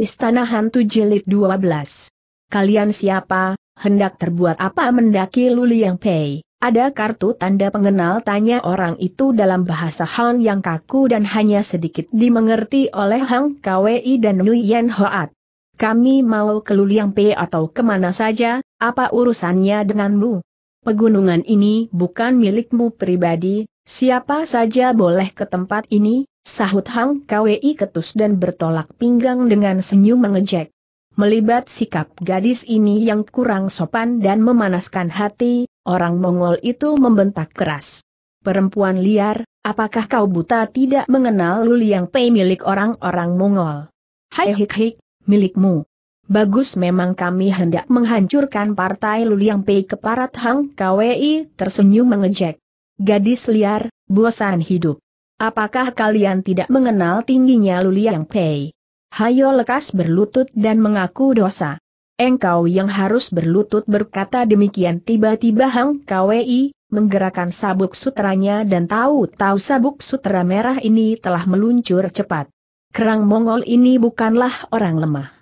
Istana Hantu Jilid 12. Kalian siapa, hendak terbuat apa mendaki Luliang Pei? Ada kartu tanda pengenal tanya orang itu dalam bahasa Han yang kaku dan hanya sedikit dimengerti oleh Hang Kwei dan Nguyen Hoat. Kami mau ke Yang Pei atau kemana saja, apa urusannya denganmu? Pegunungan ini bukan milikmu pribadi, siapa saja boleh ke tempat ini, Sahut Hang Kwi ketus dan bertolak pinggang dengan senyum mengejek. Melibat sikap gadis ini yang kurang sopan dan memanaskan hati, orang Mongol itu membentak keras. Perempuan liar, apakah kau buta tidak mengenal luli yang Pei milik orang-orang Mongol? Hai hik hik, milikmu. Bagus memang kami hendak menghancurkan partai Luliang Pei keparat Hang Kwi tersenyum mengejek. Gadis liar, bosan hidup. Apakah kalian tidak mengenal tingginya Luliang Pei? Hayo lekas berlutut dan mengaku dosa. Engkau yang harus berlutut berkata demikian tiba-tiba Hang Kwei, menggerakkan sabuk sutranya dan tahu-tahu sabuk sutra merah ini telah meluncur cepat. Kerang Mongol ini bukanlah orang lemah.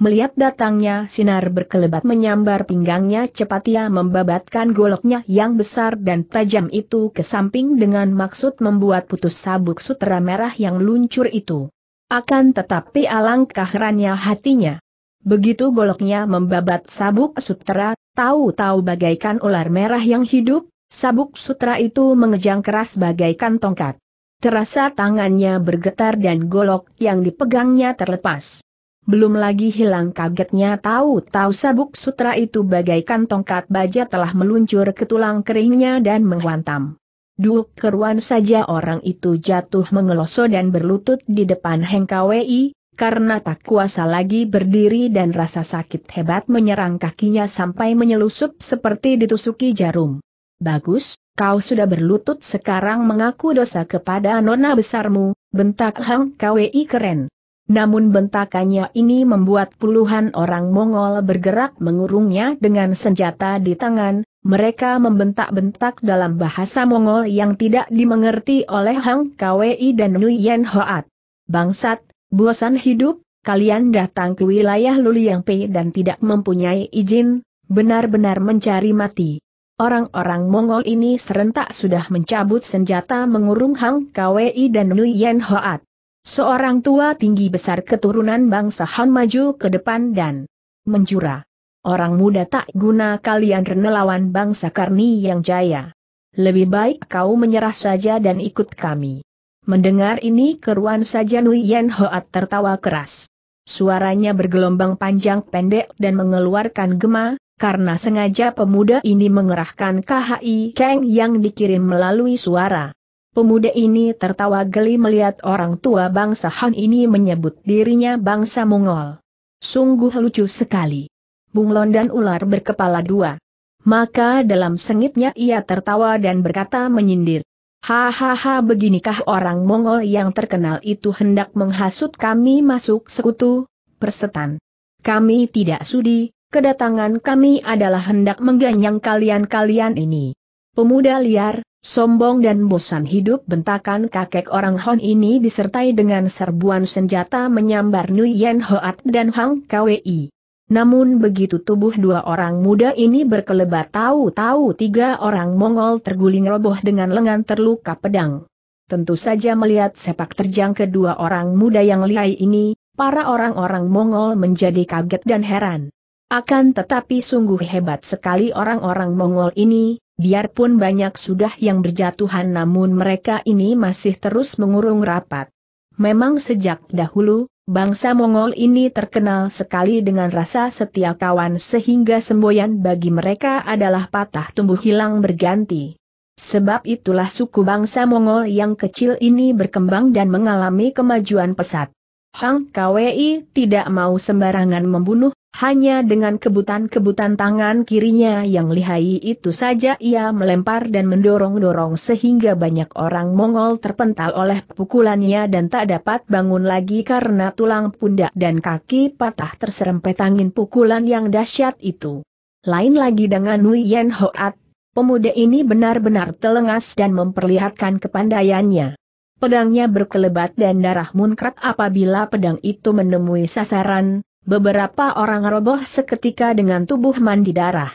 Melihat datangnya sinar berkelebat menyambar pinggangnya cepat ia membabatkan goloknya yang besar dan tajam itu ke samping dengan maksud membuat putus sabuk sutra merah yang luncur itu. Akan tetapi alangkah rannya hatinya. Begitu goloknya membabat sabuk sutra, tahu-tahu bagaikan ular merah yang hidup, sabuk sutra itu mengejang keras bagaikan tongkat. Terasa tangannya bergetar dan golok yang dipegangnya terlepas. Belum lagi hilang kagetnya tahu-tahu sabuk sutra itu bagaikan tongkat baja telah meluncur ke tulang keringnya dan menghantam. Duk keruan saja orang itu jatuh mengeloso dan berlutut di depan Heng Kwei, karena tak kuasa lagi berdiri dan rasa sakit hebat menyerang kakinya sampai menyelusup seperti ditusuki jarum. Bagus, kau sudah berlutut sekarang mengaku dosa kepada nona besarmu, bentak Hang Kwei keren. Namun bentakannya ini membuat puluhan orang Mongol bergerak mengurungnya dengan senjata di tangan, mereka membentak-bentak dalam bahasa Mongol yang tidak dimengerti oleh Hang Kwei dan Nguyen Hoat. Bangsat, bosan hidup, kalian datang ke wilayah Luliang Pei dan tidak mempunyai izin, benar-benar mencari mati. Orang-orang Mongol ini serentak sudah mencabut senjata mengurung Hang Kwei dan Nguyen Hoat seorang tua tinggi besar keturunan bangsa Han maju ke depan dan menjura. Orang muda tak guna kalian renelawan bangsa Karni yang jaya. Lebih baik kau menyerah saja dan ikut kami. Mendengar ini keruan saja Nui Yen Hoat tertawa keras. Suaranya bergelombang panjang pendek dan mengeluarkan gema, karena sengaja pemuda ini mengerahkan KHI Kang yang dikirim melalui suara. Pemuda ini tertawa geli melihat orang tua bangsa Han ini menyebut dirinya bangsa Mongol. Sungguh lucu sekali. Bunglon dan ular berkepala dua. Maka dalam sengitnya ia tertawa dan berkata menyindir. Hahaha beginikah orang Mongol yang terkenal itu hendak menghasut kami masuk sekutu, persetan. Kami tidak sudi, kedatangan kami adalah hendak mengganyang kalian-kalian ini. Pemuda liar, Sombong dan bosan hidup bentakan kakek orang Hon ini disertai dengan serbuan senjata menyambar Nuyen Hoat dan Hang Kwei. Namun begitu tubuh dua orang muda ini berkelebat tahu-tahu tiga orang Mongol terguling roboh dengan lengan terluka pedang. Tentu saja melihat sepak terjang kedua orang muda yang lihai ini, para orang-orang Mongol menjadi kaget dan heran. Akan tetapi sungguh hebat sekali orang-orang Mongol ini, biarpun banyak sudah yang berjatuhan namun mereka ini masih terus mengurung rapat. Memang sejak dahulu, bangsa Mongol ini terkenal sekali dengan rasa setia kawan sehingga semboyan bagi mereka adalah patah tumbuh hilang berganti. Sebab itulah suku bangsa Mongol yang kecil ini berkembang dan mengalami kemajuan pesat. Hang Kwei tidak mau sembarangan membunuh hanya dengan kebutan-kebutan tangan kirinya yang lihai itu saja ia melempar dan mendorong-dorong sehingga banyak orang Mongol terpental oleh pukulannya dan tak dapat bangun lagi karena tulang pundak dan kaki patah terserempet angin pukulan yang dahsyat itu. Lain lagi dengan Nui Yen Hoat, pemuda ini benar-benar telengas dan memperlihatkan kepandaiannya. Pedangnya berkelebat dan darah munkrat apabila pedang itu menemui sasaran, Beberapa orang roboh seketika dengan tubuh mandi darah.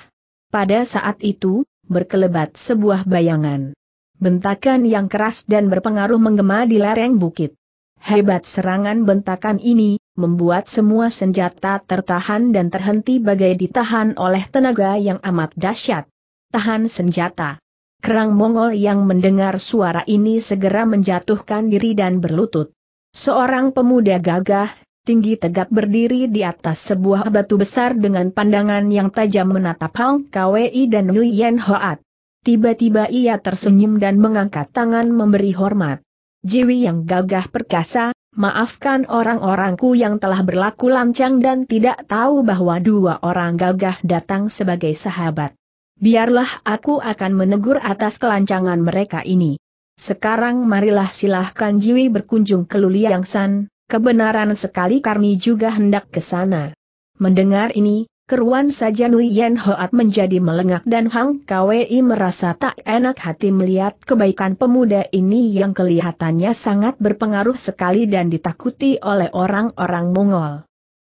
Pada saat itu, berkelebat sebuah bayangan. Bentakan yang keras dan berpengaruh menggema di lereng bukit. Hebat serangan bentakan ini, membuat semua senjata tertahan dan terhenti bagai ditahan oleh tenaga yang amat dahsyat. Tahan senjata. Kerang Mongol yang mendengar suara ini segera menjatuhkan diri dan berlutut. Seorang pemuda gagah tinggi tegak berdiri di atas sebuah batu besar dengan pandangan yang tajam menatap Hang Kwei dan Nguyen Hoat. Tiba-tiba ia tersenyum dan mengangkat tangan memberi hormat. Jiwi yang gagah perkasa, maafkan orang-orangku yang telah berlaku lancang dan tidak tahu bahwa dua orang gagah datang sebagai sahabat. Biarlah aku akan menegur atas kelancangan mereka ini. Sekarang marilah silahkan Jiwi berkunjung ke Luliang San, Kebenaran sekali Karni juga hendak ke sana. Mendengar ini, keruan saja Nui Yen Hoat menjadi melengak dan Hang Kwei merasa tak enak hati melihat kebaikan pemuda ini yang kelihatannya sangat berpengaruh sekali dan ditakuti oleh orang-orang Mongol.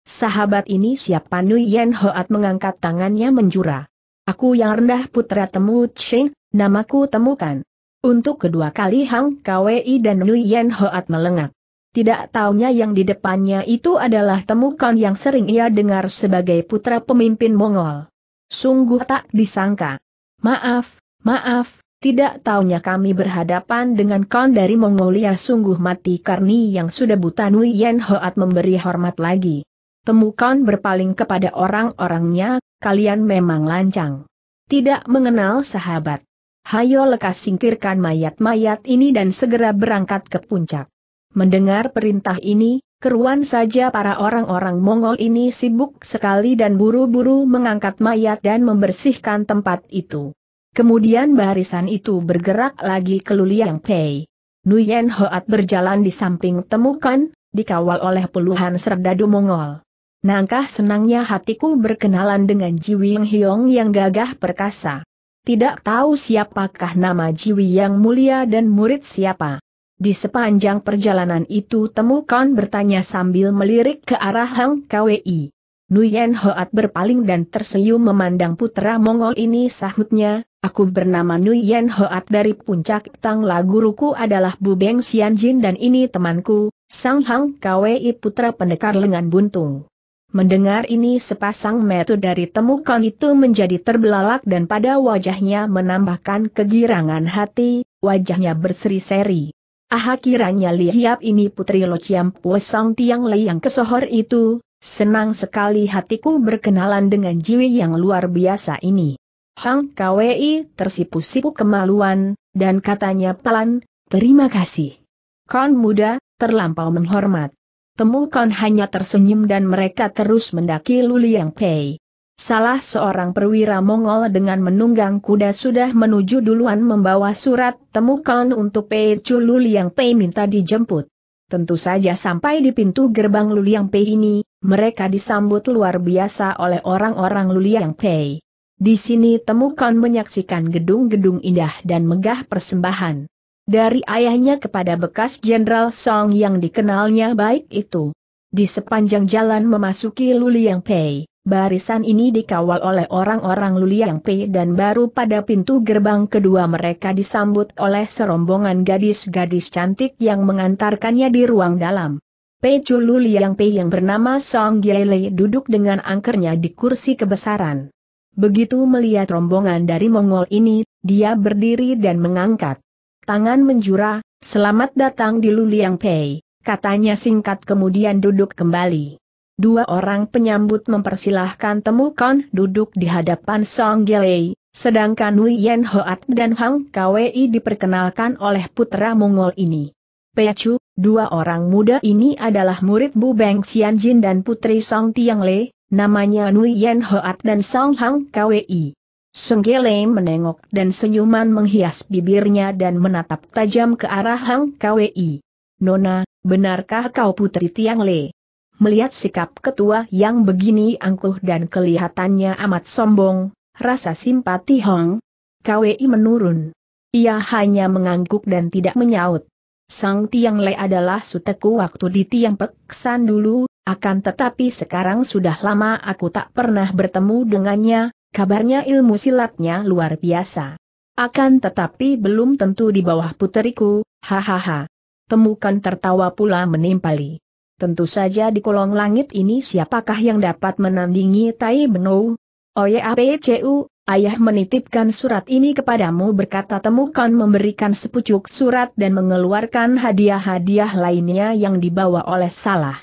Sahabat ini siapa Nui Yen Hoat mengangkat tangannya menjura. Aku yang rendah putra temu Cheng, namaku temukan. Untuk kedua kali Hang Kwei dan Nui Yen Hoat melengak tidak taunya yang di depannya itu adalah temukan yang sering ia dengar sebagai putra pemimpin Mongol. Sungguh tak disangka. Maaf, maaf, tidak taunya kami berhadapan dengan kon dari Mongolia sungguh mati karni yang sudah buta Nui Hoat memberi hormat lagi. Temukan berpaling kepada orang-orangnya, kalian memang lancang. Tidak mengenal sahabat. Hayo lekas singkirkan mayat-mayat ini dan segera berangkat ke puncak. Mendengar perintah ini, keruan saja para orang-orang Mongol ini sibuk sekali dan buru-buru mengangkat mayat dan membersihkan tempat itu. Kemudian barisan itu bergerak lagi ke Luliang Pei. Nuyen Hoat berjalan di samping temukan, dikawal oleh puluhan serdadu Mongol. Nangkah senangnya hatiku berkenalan dengan Jiwing Hiong yang gagah perkasa. Tidak tahu siapakah nama Jiwi yang mulia dan murid siapa. Di sepanjang perjalanan itu temukan bertanya sambil melirik ke arah Hang Kwi. Nuyen Hoat berpaling dan tersenyum memandang putra Mongol ini sahutnya, aku bernama Nuyen Hoat dari puncak Tang guruku adalah Bu Bubeng Xianjin dan ini temanku, Sang Hang Kwi putra pendekar lengan buntung. Mendengar ini sepasang metu dari temukan itu menjadi terbelalak dan pada wajahnya menambahkan kegirangan hati, wajahnya berseri-seri. Aha kiranya Lihiap ini putri Lo Chiam Pue Sang Tiang Lei yang kesohor itu, senang sekali hatiku berkenalan dengan jiwi yang luar biasa ini. Hang Kwei tersipu-sipu kemaluan, dan katanya pelan, terima kasih. Kon muda, terlampau menghormat. Temu Kon hanya tersenyum dan mereka terus mendaki Luliang Pei. Salah seorang perwira Mongol dengan menunggang kuda sudah menuju duluan membawa surat temukan untuk Pei Chu Luliang Pei minta dijemput. Tentu saja sampai di pintu gerbang Luliang Pei ini, mereka disambut luar biasa oleh orang-orang Luliang Pei. Di sini temukan menyaksikan gedung-gedung indah dan megah persembahan. Dari ayahnya kepada bekas Jenderal Song yang dikenalnya baik itu. Di sepanjang jalan memasuki Luliang Pei Barisan ini dikawal oleh orang-orang Luliang P dan baru pada pintu gerbang kedua mereka disambut oleh serombongan gadis-gadis cantik yang mengantarkannya di ruang dalam. Pei Chu Luliang P yang bernama Song Yele duduk dengan angkernya di kursi kebesaran. Begitu melihat rombongan dari Mongol ini, dia berdiri dan mengangkat tangan menjura, selamat datang di Luliang Pei, katanya singkat kemudian duduk kembali. Dua orang penyambut mempersilahkan Temu Kon duduk di hadapan Song Gelei, sedangkan Wei Yen Hoat dan Hang Kwei diperkenalkan oleh putra Mongol ini. Pecu, dua orang muda ini adalah murid Bu Beng Xian Jin dan putri Song Tiang Le, namanya Nui Yen Hoat dan Song Hang Kwei. Senggele menengok dan senyuman menghias bibirnya dan menatap tajam ke arah Hang Kwei. Nona, benarkah kau putri Tiang Le? Melihat sikap ketua yang begini angkuh dan kelihatannya amat sombong, rasa simpati Hong KWI menurun. Ia hanya mengangguk dan tidak menyaut. Sang Tiang Le adalah suteku waktu di Tiang Peksan dulu, akan tetapi sekarang sudah lama aku tak pernah bertemu dengannya, kabarnya ilmu silatnya luar biasa. Akan tetapi belum tentu di bawah puteriku, hahaha. Temukan tertawa pula menimpali. Tentu saja di kolong langit ini siapakah yang dapat menandingi Tai Benou? Oye APCU, ayah menitipkan surat ini kepadamu berkata temukan memberikan sepucuk surat dan mengeluarkan hadiah-hadiah lainnya yang dibawa oleh salah.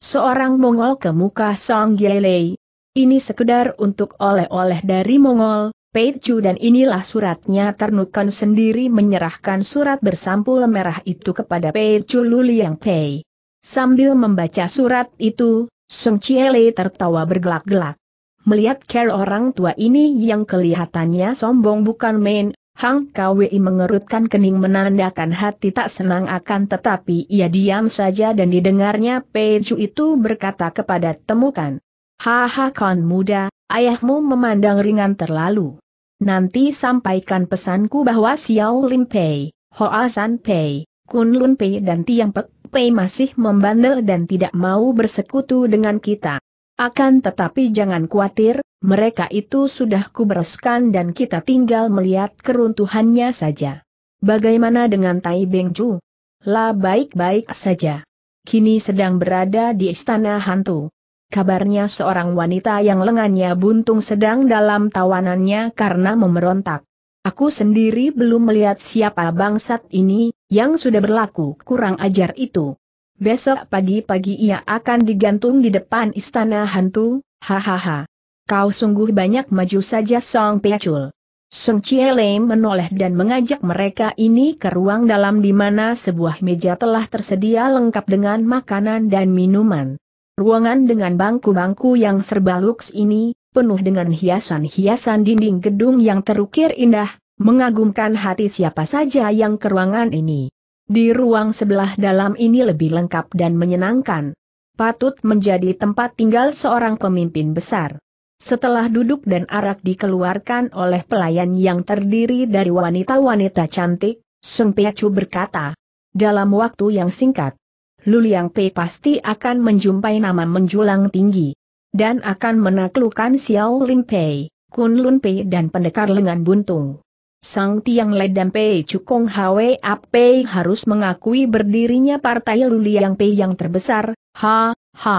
Seorang Mongol ke muka Song Gilei. Ini sekedar untuk oleh-oleh dari Mongol, Peju dan inilah suratnya Ternukan sendiri menyerahkan surat bersampul merah itu kepada Peju Luliang Pei. Sambil membaca surat itu, Song Chiele tertawa bergelak-gelak. Melihat care orang tua ini yang kelihatannya sombong bukan main, Hang Kwei mengerutkan kening menandakan hati tak senang akan tetapi ia diam saja dan didengarnya Peju itu berkata kepada temukan. Haha kan muda, ayahmu memandang ringan terlalu. Nanti sampaikan pesanku bahwa Xiao Lim Pei, Hoa San Pei, Kun Lun Pei dan Tiang Pek Pei masih membandel dan tidak mau bersekutu dengan kita. Akan tetapi jangan khawatir, mereka itu sudah kubereskan dan kita tinggal melihat keruntuhannya saja. Bagaimana dengan Tai Beng Ju? Lah baik-baik saja. Kini sedang berada di istana hantu. Kabarnya seorang wanita yang lengannya buntung sedang dalam tawanannya karena memberontak. Aku sendiri belum melihat siapa bangsat ini, yang sudah berlaku kurang ajar itu. Besok pagi-pagi ia akan digantung di depan istana hantu, hahaha. Kau sungguh banyak maju saja Song Pecul. Song Chiele menoleh dan mengajak mereka ini ke ruang dalam di mana sebuah meja telah tersedia lengkap dengan makanan dan minuman. Ruangan dengan bangku-bangku yang serba luks ini, penuh dengan hiasan-hiasan dinding gedung yang terukir indah, mengagumkan hati siapa saja yang ke ruangan ini. Di ruang sebelah dalam ini lebih lengkap dan menyenangkan. Patut menjadi tempat tinggal seorang pemimpin besar. Setelah duduk dan arak dikeluarkan oleh pelayan yang terdiri dari wanita-wanita cantik, Seng Piacu berkata, dalam waktu yang singkat, Luliang Pei pasti akan menjumpai nama menjulang tinggi dan akan menaklukkan Xiao Lim Pei, Kun Lun Pei dan pendekar lengan buntung. Sang Tiang dan Pei Cukong Hwe Pei harus mengakui berdirinya Partai Luliang Pei yang terbesar, ha, ha.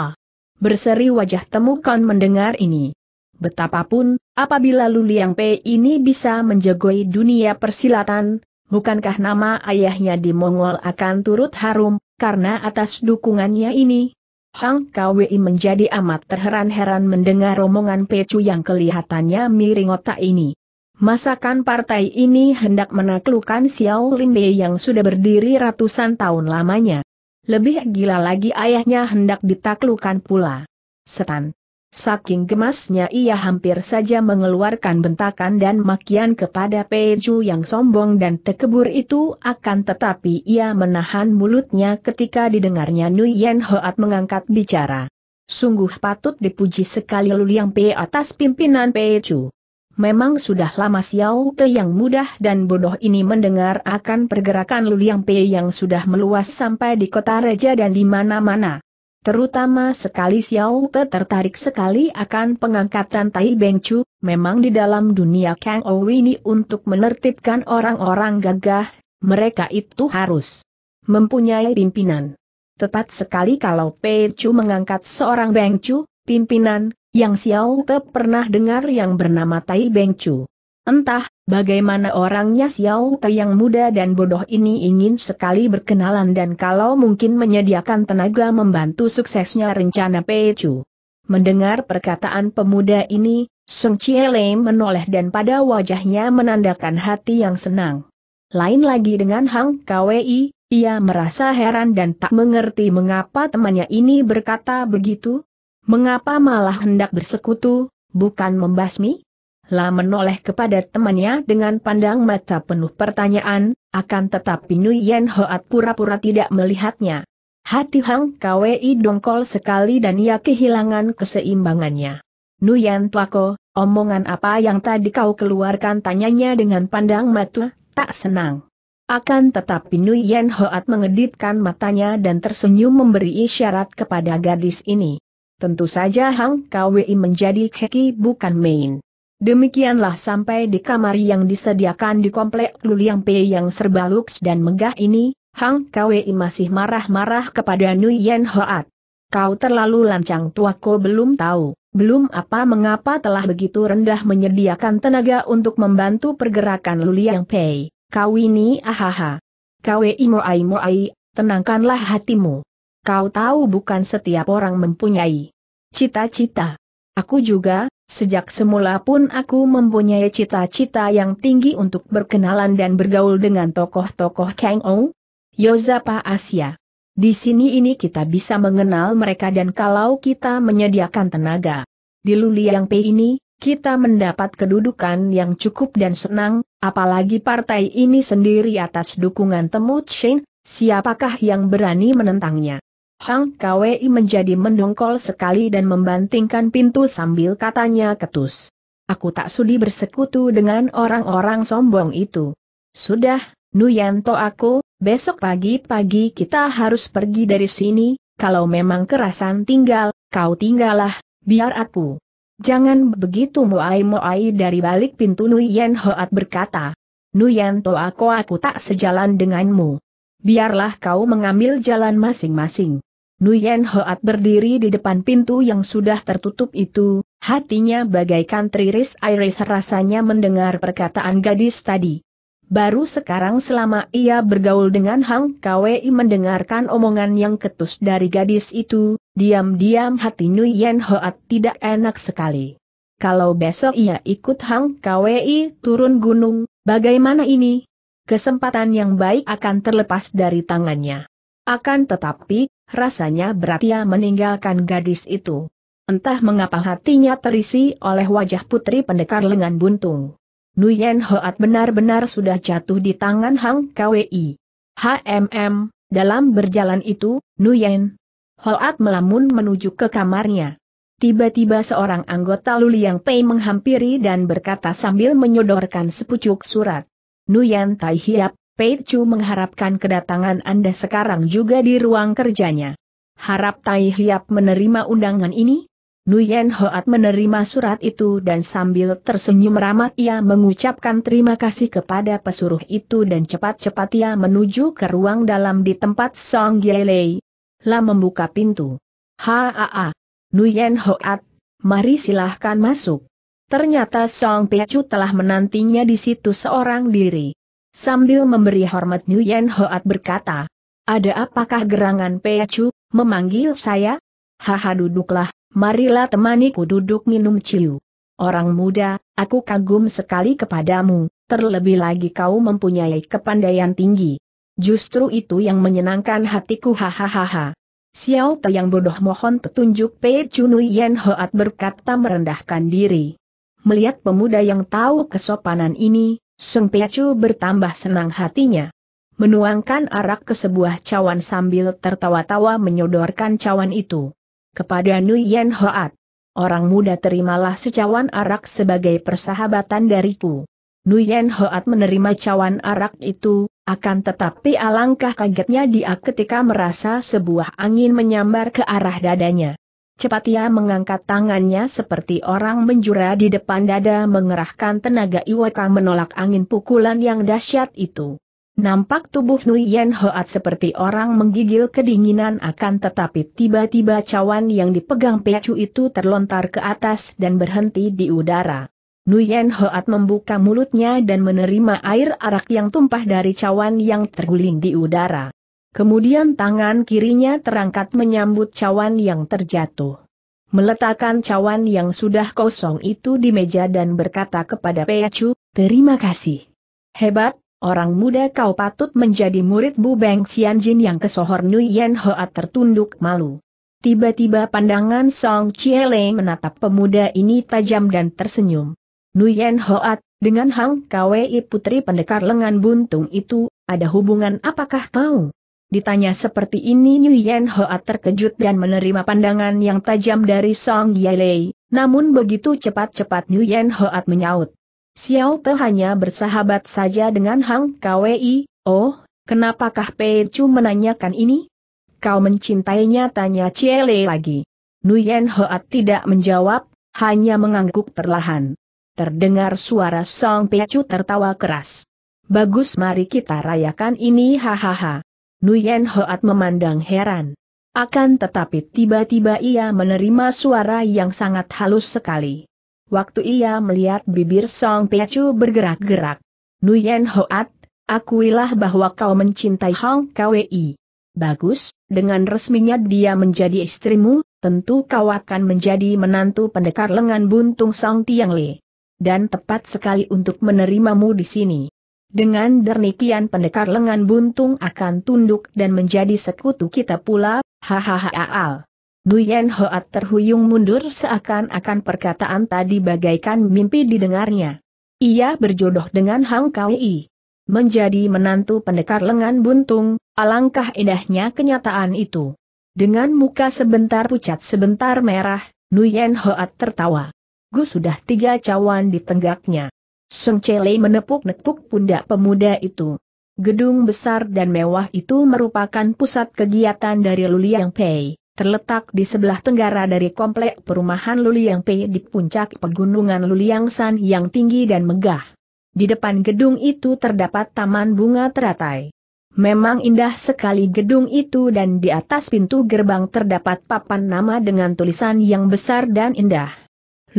Berseri wajah temukan mendengar ini. Betapapun, apabila Luliang Pei ini bisa menjagoi dunia persilatan, bukankah nama ayahnya di Mongol akan turut harum, karena atas dukungannya ini, Hang Kwi menjadi amat terheran-heran mendengar omongan Pecu yang kelihatannya miring otak ini. Masakan partai ini hendak menaklukkan Xiao Lin Linbei yang sudah berdiri ratusan tahun lamanya. Lebih gila lagi ayahnya hendak ditaklukkan pula. Setan, Saking gemasnya ia hampir saja mengeluarkan bentakan dan makian kepada Peju yang sombong dan tekebur itu akan tetapi ia menahan mulutnya ketika didengarnya Yen Hoat mengangkat bicara. Sungguh patut dipuji sekali Luliang Pe atas pimpinan Peju. Memang sudah lama Xiao Te yang mudah dan bodoh ini mendengar akan pergerakan Luliang Pe yang sudah meluas sampai di kota raja dan di mana-mana. Terutama sekali Xiao Te tertarik sekali akan pengangkatan Tai Beng Chu, memang di dalam dunia Kang Ou ini untuk menertibkan orang-orang gagah, mereka itu harus mempunyai pimpinan. Tepat sekali kalau Pei Chu mengangkat seorang Beng Chu, pimpinan, yang Xiao Te pernah dengar yang bernama Tai Beng Chu. Entah, bagaimana orangnya Xiao Te yang muda dan bodoh ini ingin sekali berkenalan dan kalau mungkin menyediakan tenaga membantu suksesnya rencana Peju. Mendengar perkataan pemuda ini, Sung Chie Lei menoleh dan pada wajahnya menandakan hati yang senang. Lain lagi dengan Hang Kwei, ia merasa heran dan tak mengerti mengapa temannya ini berkata begitu. Mengapa malah hendak bersekutu, bukan membasmi? La menoleh kepada temannya dengan pandang mata penuh pertanyaan, akan tetapi Nuyen Hoat pura-pura tidak melihatnya. Hati Hang Kwei dongkol sekali dan ia kehilangan keseimbangannya. Nuyen Tuako, omongan apa yang tadi kau keluarkan tanyanya dengan pandang mata, tak senang. Akan tetapi Nuyen Hoat mengedipkan matanya dan tersenyum memberi isyarat kepada gadis ini. Tentu saja Hang Kwei menjadi keki bukan main. Demikianlah sampai di kamar yang disediakan di komplek Luliang Pei yang serba luks dan megah ini, Hang Kwei masih marah-marah kepada Nuyen Hoat. Kau terlalu lancang tuaku belum tahu, belum apa mengapa telah begitu rendah menyediakan tenaga untuk membantu pergerakan Luliang Pei, kau ini ahaha. Kwei moai moai, tenangkanlah hatimu. Kau tahu bukan setiap orang mempunyai cita-cita. Aku juga, sejak semula pun aku mempunyai cita-cita yang tinggi untuk berkenalan dan bergaul dengan tokoh-tokoh Kang Ou, Yozapa Asia. Di sini ini kita bisa mengenal mereka dan kalau kita menyediakan tenaga. Di Luliang P ini, kita mendapat kedudukan yang cukup dan senang, apalagi partai ini sendiri atas dukungan Temu Chen. siapakah yang berani menentangnya. Hang Kwei menjadi mendongkol sekali dan membantingkan pintu sambil katanya ketus. Aku tak sudi bersekutu dengan orang-orang sombong itu. Sudah, Nuyanto aku, besok pagi-pagi kita harus pergi dari sini, kalau memang kerasan tinggal, kau tinggallah, biar aku. Jangan begitu moai-moai dari balik pintu Nuyen Hoat berkata. Nuyanto aku aku tak sejalan denganmu biarlah kau mengambil jalan masing-masing. Nuyen Hoat berdiri di depan pintu yang sudah tertutup itu, hatinya bagaikan triris iris rasanya mendengar perkataan gadis tadi. Baru sekarang selama ia bergaul dengan Hang Kwei mendengarkan omongan yang ketus dari gadis itu, diam-diam hati Nuyen Hoat tidak enak sekali. Kalau besok ia ikut Hang Kwei turun gunung, bagaimana ini? kesempatan yang baik akan terlepas dari tangannya. Akan tetapi, rasanya berat ia meninggalkan gadis itu. Entah mengapa hatinya terisi oleh wajah putri pendekar lengan buntung. Nuyen Hoat benar-benar sudah jatuh di tangan Hang Kwei. HMM, dalam berjalan itu, Nuyen Hoat melamun menuju ke kamarnya. Tiba-tiba seorang anggota Luliang Pei menghampiri dan berkata sambil menyodorkan sepucuk surat. Nuyan Tai Hiap, Pei Chu mengharapkan kedatangan Anda sekarang juga di ruang kerjanya. Harap Tai Hiap menerima undangan ini? Nuyen Hoat menerima surat itu dan sambil tersenyum ramah ia mengucapkan terima kasih kepada pesuruh itu dan cepat-cepat ia menuju ke ruang dalam di tempat Song Yelei. La membuka pintu. Haa, Nuyen Hoat, mari silahkan masuk. Ternyata Song Pecu telah menantinya di situ seorang diri. Sambil memberi hormat Yan Hoat berkata, Ada apakah gerangan Pecu, memanggil saya? Haha duduklah, marilah temaniku duduk minum ciu. Orang muda, aku kagum sekali kepadamu, terlebih lagi kau mempunyai kepandaian tinggi. Justru itu yang menyenangkan hatiku hahaha. Xiao Te yang bodoh mohon petunjuk Pei Chunui Yan Hoat berkata merendahkan diri. Melihat pemuda yang tahu kesopanan ini, Seng Piacu bertambah senang hatinya. Menuangkan arak ke sebuah cawan sambil tertawa-tawa menyodorkan cawan itu. Kepada Nuyen Hoat. Orang muda terimalah secawan arak sebagai persahabatan dariku. Nuyen Hoat menerima cawan arak itu, akan tetapi alangkah kagetnya dia ketika merasa sebuah angin menyambar ke arah dadanya. Cepat ia mengangkat tangannya seperti orang menjura di depan dada mengerahkan tenaga Iwaka menolak angin pukulan yang dahsyat itu. Nampak tubuh Nui Hoat seperti orang menggigil kedinginan akan tetapi tiba-tiba cawan yang dipegang Pecu itu terlontar ke atas dan berhenti di udara. Nuyen Hoat membuka mulutnya dan menerima air arak yang tumpah dari cawan yang terguling di udara. Kemudian tangan kirinya terangkat menyambut cawan yang terjatuh. Meletakkan cawan yang sudah kosong itu di meja dan berkata kepada Peacu, terima kasih. Hebat, orang muda kau patut menjadi murid Bu Beng Xianjin yang kesohor Nuyen Hoat tertunduk malu. Tiba-tiba pandangan Song Lei menatap pemuda ini tajam dan tersenyum. Nuyen Hoat, dengan Hang Kwei putri pendekar lengan buntung itu, ada hubungan apakah kau? Ditanya seperti ini Niu Yen Hoa terkejut dan menerima pandangan yang tajam dari Song Yilei, namun begitu cepat-cepat Niu Yen Hoa menyaut. Xiao Te hanya bersahabat saja dengan Hang Kwei. oh, kenapakah Pei Chu menanyakan ini? Kau mencintainya tanya Ciele lagi. Yen Hoat tidak menjawab, hanya mengangguk perlahan. Terdengar suara Song Pei Chu tertawa keras. Bagus mari kita rayakan ini hahaha. Nuyen Hoat memandang heran. Akan tetapi tiba-tiba ia menerima suara yang sangat halus sekali. Waktu ia melihat bibir Song Pecu bergerak-gerak. Nuyen Hoat, akuilah bahwa kau mencintai Hong Kwei. Bagus, dengan resminya dia menjadi istrimu, tentu kau akan menjadi menantu pendekar lengan buntung Song Tiang Le. Dan tepat sekali untuk menerimamu di sini. Dengan demikian pendekar lengan buntung akan tunduk dan menjadi sekutu kita pula, hahaha Nguyen Hoat terhuyung mundur seakan-akan perkataan tadi bagaikan mimpi didengarnya. Ia berjodoh dengan Hang Kaui. Menjadi menantu pendekar lengan buntung, alangkah indahnya kenyataan itu. Dengan muka sebentar pucat sebentar merah, Nuyen Hoat tertawa. Gu sudah tiga cawan di tenggaknya. Seng Chele menepuk-nepuk pundak pemuda itu. Gedung besar dan mewah itu merupakan pusat kegiatan dari Luliang Pei, terletak di sebelah tenggara dari komplek perumahan Luliang Pei di puncak pegunungan Luliang San yang tinggi dan megah. Di depan gedung itu terdapat taman bunga teratai. Memang indah sekali gedung itu dan di atas pintu gerbang terdapat papan nama dengan tulisan yang besar dan indah.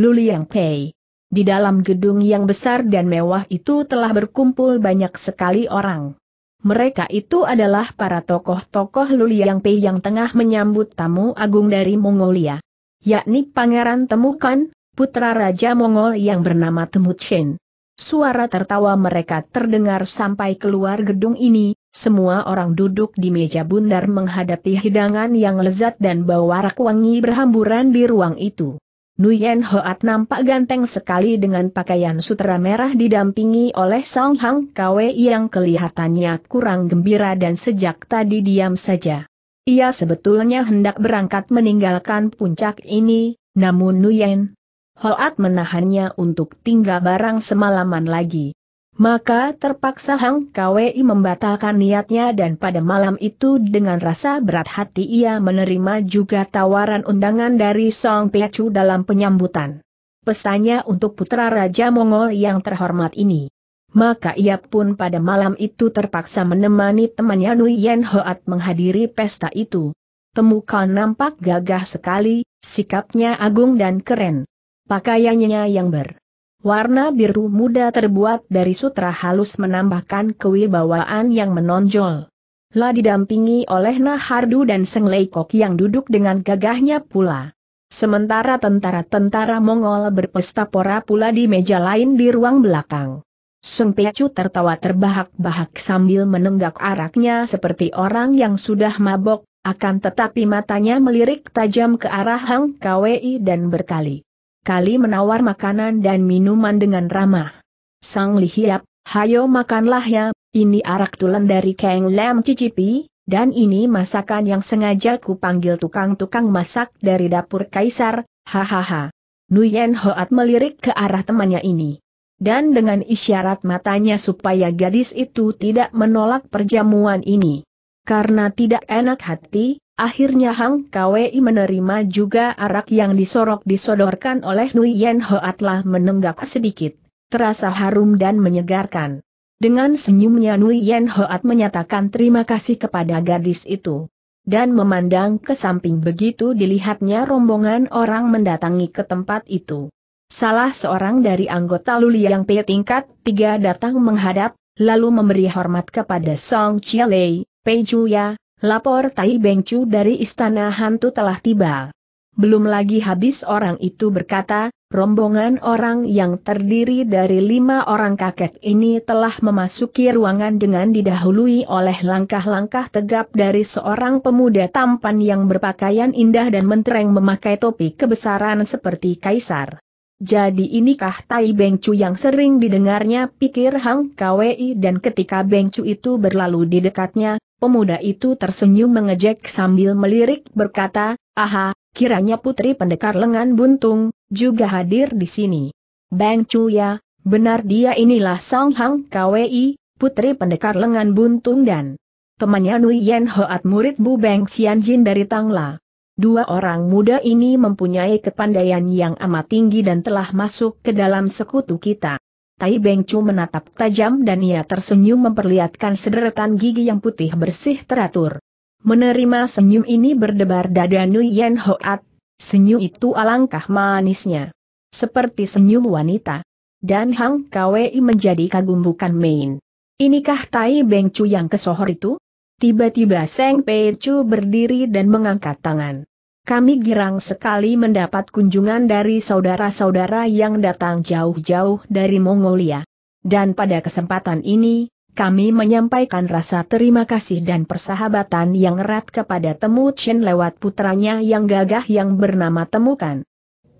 Luliang Pei. Di dalam gedung yang besar dan mewah itu telah berkumpul banyak sekali orang. Mereka itu adalah para tokoh-tokoh Luliang Pei yang tengah menyambut tamu agung dari Mongolia. Yakni Pangeran Temukan, putra Raja Mongol yang bernama Temuchen. Suara tertawa mereka terdengar sampai keluar gedung ini, semua orang duduk di meja bundar menghadapi hidangan yang lezat dan bau arak wangi berhamburan di ruang itu. Nuyen Hoat nampak ganteng sekali dengan pakaian sutera merah didampingi oleh Song Hang Kwe yang kelihatannya kurang gembira dan sejak tadi diam saja. Ia sebetulnya hendak berangkat meninggalkan puncak ini, namun Nuyen Hoat menahannya untuk tinggal barang semalaman lagi. Maka terpaksa Hang Kwei membatalkan niatnya dan pada malam itu dengan rasa berat hati ia menerima juga tawaran undangan dari Song Chu dalam penyambutan. Pestanya untuk putra Raja Mongol yang terhormat ini. Maka ia pun pada malam itu terpaksa menemani temannya Nui Yen Hoat menghadiri pesta itu. Temukan nampak gagah sekali, sikapnya agung dan keren. Pakaiannya yang ber Warna biru muda terbuat dari sutra halus menambahkan kewibawaan yang menonjol. La didampingi oleh Nahardu dan Seng Leikok yang duduk dengan gagahnya pula. Sementara tentara-tentara Mongol berpesta pora pula di meja lain di ruang belakang. Seng Pecu tertawa terbahak-bahak sambil menenggak araknya seperti orang yang sudah mabok, akan tetapi matanya melirik tajam ke arah Hang Kwei dan berkali kali menawar makanan dan minuman dengan ramah. Sang Li Hiap, hayo makanlah ya, ini arak tulen dari Kang Lam cicipi, dan ini masakan yang sengaja ku panggil tukang-tukang masak dari dapur kaisar, hahaha. Nuyen Hoat melirik ke arah temannya ini. Dan dengan isyarat matanya supaya gadis itu tidak menolak perjamuan ini. Karena tidak enak hati, Akhirnya Hang Kwei menerima juga arak yang disorok-disodorkan oleh Nui Yen Hoatlah menenggak sedikit. Terasa harum dan menyegarkan. Dengan senyumnya Nui Yen Hoat menyatakan terima kasih kepada gadis itu. Dan memandang ke samping begitu dilihatnya rombongan orang mendatangi ke tempat itu. Salah seorang dari anggota Luliang P tingkat 3 datang menghadap, lalu memberi hormat kepada Song Chia Lei, Pei Juya, Lapor Tai Bengcu dari istana hantu telah tiba. Belum lagi habis orang itu berkata, rombongan orang yang terdiri dari lima orang kakek ini telah memasuki ruangan dengan didahului oleh langkah-langkah tegap dari seorang pemuda tampan yang berpakaian indah dan mentereng memakai topi kebesaran seperti kaisar. Jadi inikah Tai Bengcu yang sering didengarnya pikir Hang Kwei dan ketika Bengcu itu berlalu di dekatnya, Pemuda itu tersenyum mengejek sambil melirik berkata, aha, kiranya putri pendekar lengan buntung, juga hadir di sini. Bang Chuya, benar dia inilah Song Hang Kwei, putri pendekar lengan buntung dan temannya Nui Yen Hoat murid Bu Beng Jin dari Tangla. Dua orang muda ini mempunyai kepandaian yang amat tinggi dan telah masuk ke dalam sekutu kita. Tai Beng Chu menatap tajam dan ia tersenyum memperlihatkan sederetan gigi yang putih bersih teratur. Menerima senyum ini berdebar dada Yen Hoat, senyum itu alangkah manisnya. Seperti senyum wanita. Dan Hang Kwei menjadi kagum bukan main. Inikah Tai Beng Chu yang kesohor itu? Tiba-tiba Seng Pei Chu berdiri dan mengangkat tangan. Kami girang sekali mendapat kunjungan dari saudara-saudara yang datang jauh-jauh dari Mongolia. Dan pada kesempatan ini, kami menyampaikan rasa terima kasih dan persahabatan yang erat kepada Temu Chen lewat putranya yang gagah yang bernama Temukan.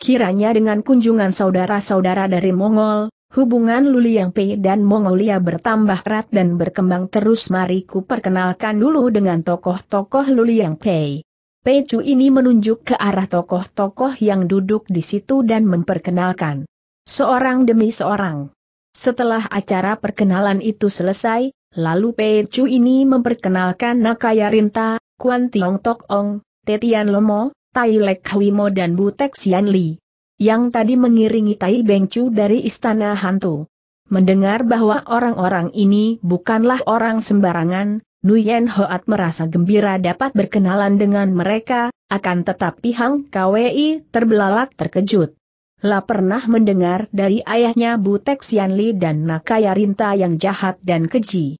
Kiranya dengan kunjungan saudara-saudara dari Mongol, hubungan Luliang Pei dan Mongolia bertambah erat dan berkembang terus mari ku perkenalkan dulu dengan tokoh-tokoh Luliang Pei. Chu ini menunjuk ke arah tokoh-tokoh yang duduk di situ dan memperkenalkan. Seorang demi seorang. Setelah acara perkenalan itu selesai, lalu Chu ini memperkenalkan Nakaya Rinta, Kuan Tiong Tok Ong, Tetian Lomo, Tai Lek Hwimo dan Butek Xian Li. Yang tadi mengiringi Tai Chu dari Istana Hantu. Mendengar bahwa orang-orang ini bukanlah orang sembarangan, Nuyen Hoat merasa gembira dapat berkenalan dengan mereka, akan tetapi Hang Kwei terbelalak terkejut. La pernah mendengar dari ayahnya Butek Xianli dan Nakaya Rinta yang jahat dan keji.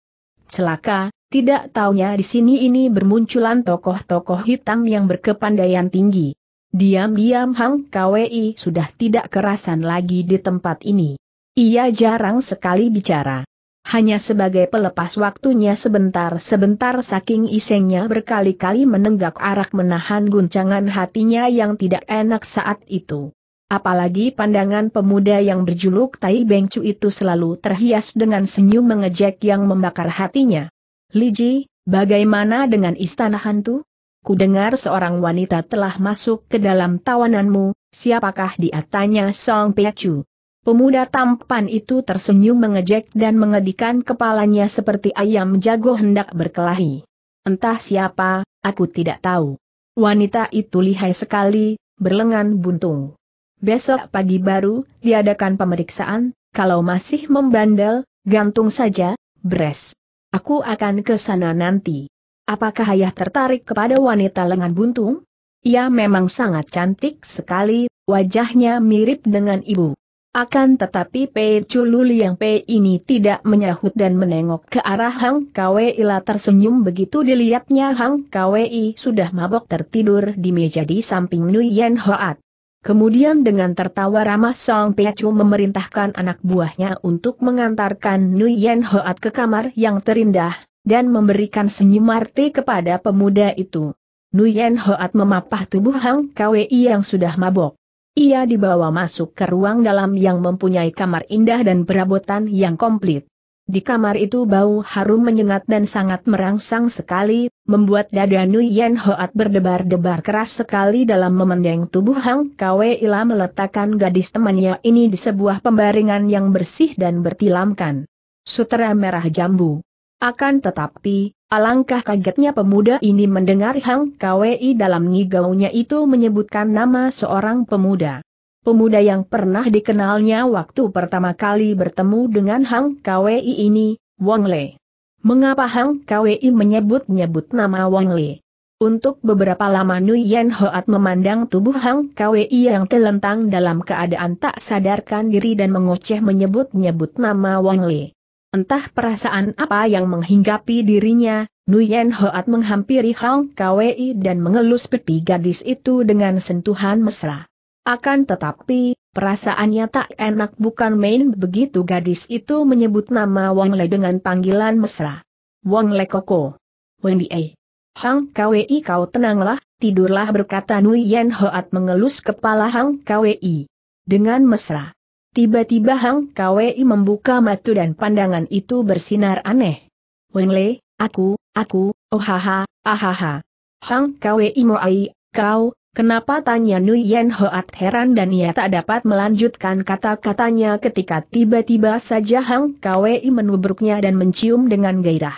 Celaka, tidak taunya di sini ini bermunculan tokoh-tokoh hitam yang berkepandaian tinggi. Diam-diam Hang Kwei sudah tidak kerasan lagi di tempat ini. Ia jarang sekali bicara hanya sebagai pelepas waktunya sebentar-sebentar saking isengnya berkali-kali menenggak arak menahan guncangan hatinya yang tidak enak saat itu. Apalagi pandangan pemuda yang berjuluk Tai Bengcu itu selalu terhias dengan senyum mengejek yang membakar hatinya. Liji, bagaimana dengan istana hantu? Kudengar seorang wanita telah masuk ke dalam tawananmu, siapakah dia tanya Song Chu. Pemuda tampan itu tersenyum mengejek dan mengedikan kepalanya seperti ayam jago hendak berkelahi. Entah siapa, aku tidak tahu. Wanita itu lihai sekali, berlengan buntung. Besok pagi baru, diadakan pemeriksaan, kalau masih membandel, gantung saja, beres. Aku akan ke sana nanti. Apakah ayah tertarik kepada wanita lengan buntung? Ia memang sangat cantik sekali, wajahnya mirip dengan ibu. Akan tetapi Pei Chululi yang Pei ini tidak menyahut dan menengok ke arah Hang Kwei La tersenyum begitu dilihatnya Hang Kwei sudah mabok tertidur di meja di samping Nuyen Hoat. Kemudian dengan tertawa ramah Song Pei Chu memerintahkan anak buahnya untuk mengantarkan Nuyen Hoat ke kamar yang terindah, dan memberikan senyum arti kepada pemuda itu. Nuyen Hoat memapah tubuh Hang Kwei yang sudah mabok. Ia dibawa masuk ke ruang dalam yang mempunyai kamar indah dan perabotan yang komplit. Di kamar itu bau harum menyengat dan sangat merangsang sekali, membuat dada Nuyen Hoat berdebar-debar keras sekali dalam memendeng tubuh Hang Kwe Ila meletakkan gadis temannya ini di sebuah pembaringan yang bersih dan bertilamkan. Sutera merah jambu. Akan tetapi, alangkah kagetnya pemuda ini mendengar Hang Kwei dalam ngigaunya itu menyebutkan nama seorang pemuda. Pemuda yang pernah dikenalnya waktu pertama kali bertemu dengan Hang Kwei ini, Wang Le. Mengapa Hang Kwei menyebut-nyebut nama Wang Le? Untuk beberapa lama Nuyen Hoat memandang tubuh Hang Kwei yang telentang dalam keadaan tak sadarkan diri dan mengoceh menyebut-nyebut nama Wang Le. Entah perasaan apa yang menghinggapi dirinya, Nuyen Hoat menghampiri Hang Kwei dan mengelus pipi gadis itu dengan sentuhan mesra. Akan tetapi, perasaannya tak enak bukan main begitu gadis itu menyebut nama Wang Le dengan panggilan mesra. Wong Le Koko. Wang Die. Hang Kwei kau tenanglah, tidurlah berkata Nuyen Hoat mengelus kepala Hang Kwei. Dengan mesra. Tiba-tiba Hang Kwei membuka mata dan pandangan itu bersinar aneh. Weng Le, aku, aku, oh haha, ahaha. Hang Kwei moai, kau, Kenapa tanya Yen Hoat heran dan ia tak dapat melanjutkan kata-katanya ketika tiba-tiba saja Hang Kwei menubruknya dan mencium dengan gairah.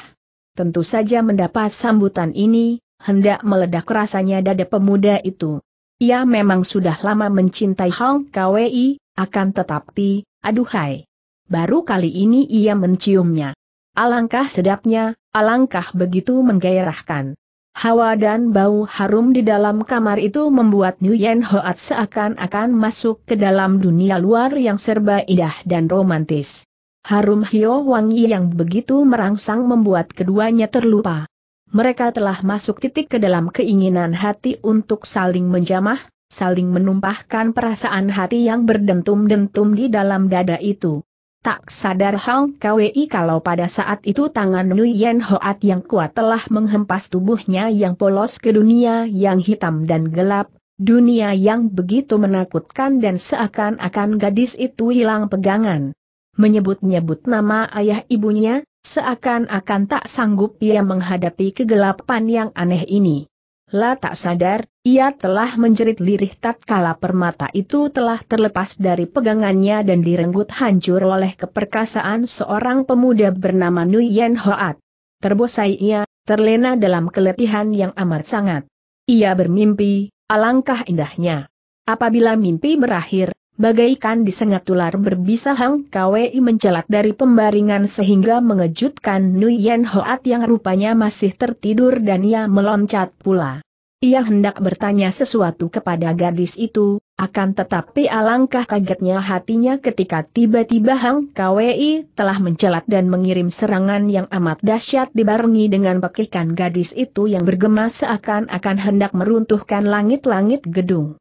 Tentu saja mendapat sambutan ini, hendak meledak rasanya dada pemuda itu. Ia memang sudah lama mencintai Hang Kwei, akan tetapi, aduhai. Baru kali ini ia menciumnya. Alangkah sedapnya, alangkah begitu menggairahkan. Hawa dan bau harum di dalam kamar itu membuat Nguyen Hoat seakan-akan masuk ke dalam dunia luar yang serba indah dan romantis. Harum Hyo Wangi yang begitu merangsang membuat keduanya terlupa. Mereka telah masuk titik ke dalam keinginan hati untuk saling menjamah, saling menumpahkan perasaan hati yang berdentum-dentum di dalam dada itu. Tak sadar Hong Kwei kalau pada saat itu tangan Nuyen Hoat yang kuat telah menghempas tubuhnya yang polos ke dunia yang hitam dan gelap, dunia yang begitu menakutkan dan seakan-akan gadis itu hilang pegangan. Menyebut-nyebut nama ayah ibunya, seakan-akan tak sanggup ia menghadapi kegelapan yang aneh ini. La tak sadar, ia telah menjerit lirih tatkala permata itu telah terlepas dari pegangannya dan direnggut hancur oleh keperkasaan seorang pemuda bernama Nuyen Hoat. Terbosai ia, terlena dalam keletihan yang amat sangat. Ia bermimpi, alangkah indahnya. Apabila mimpi berakhir, bagaikan disengat ular berbisa Hang Kwei mencelat dari pembaringan sehingga mengejutkan Nuyen Hoat yang rupanya masih tertidur dan ia meloncat pula. Ia hendak bertanya sesuatu kepada gadis itu, akan tetapi alangkah kagetnya hatinya ketika tiba-tiba Hang Kwei telah mencelat dan mengirim serangan yang amat dahsyat dibarengi dengan pekikan gadis itu yang bergema seakan-akan hendak meruntuhkan langit-langit gedung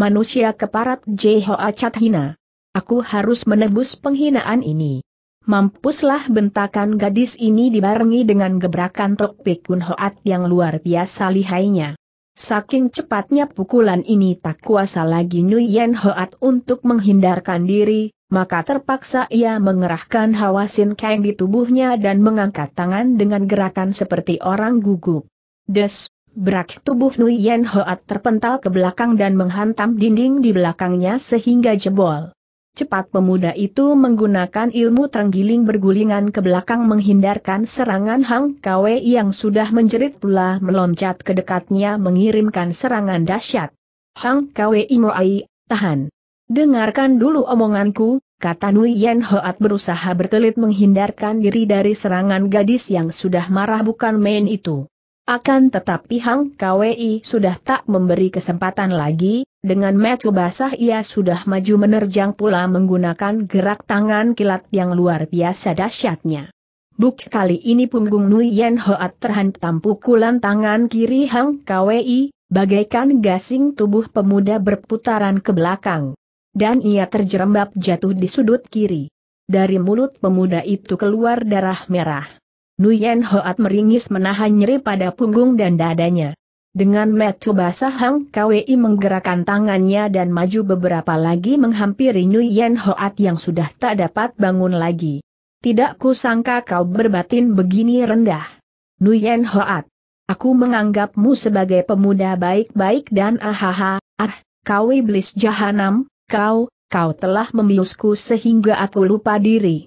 manusia keparat Jehoa Cat hina. Aku harus menebus penghinaan ini. Mampuslah bentakan gadis ini dibarengi dengan gebrakan Tok Pekun Hoat yang luar biasa lihainya. Saking cepatnya pukulan ini tak kuasa lagi Nguyen Hoat untuk menghindarkan diri, maka terpaksa ia mengerahkan hawa sin kang di tubuhnya dan mengangkat tangan dengan gerakan seperti orang gugup. Des, Berak tubuh Nui Yen Hoat terpental ke belakang dan menghantam dinding di belakangnya sehingga jebol. Cepat pemuda itu menggunakan ilmu terenggiling bergulingan ke belakang menghindarkan serangan Hang Kwe yang sudah menjerit pula meloncat ke dekatnya mengirimkan serangan dahsyat. Hang Kwe Imoai, tahan. Dengarkan dulu omonganku, kata Nui Yen Hoat berusaha berkelit menghindarkan diri dari serangan gadis yang sudah marah bukan main itu. Akan tetapi Hang KWI sudah tak memberi kesempatan lagi, dengan metu basah ia sudah maju menerjang pula menggunakan gerak tangan kilat yang luar biasa dahsyatnya. Buk kali ini punggung Nui Yen Hoat terhantam pukulan tangan kiri Hang KWI, bagaikan gasing tubuh pemuda berputaran ke belakang. Dan ia terjerembab jatuh di sudut kiri. Dari mulut pemuda itu keluar darah merah. Nuyen Hoat meringis menahan nyeri pada punggung dan dadanya. Dengan metu basah Hang Kwei menggerakkan tangannya dan maju beberapa lagi menghampiri Nuyen Hoat yang sudah tak dapat bangun lagi. Tidak kusangka kau berbatin begini rendah. Nuyen Hoat, aku menganggapmu sebagai pemuda baik-baik dan ahaha, ah, kau iblis jahanam, kau, kau telah membiusku sehingga aku lupa diri.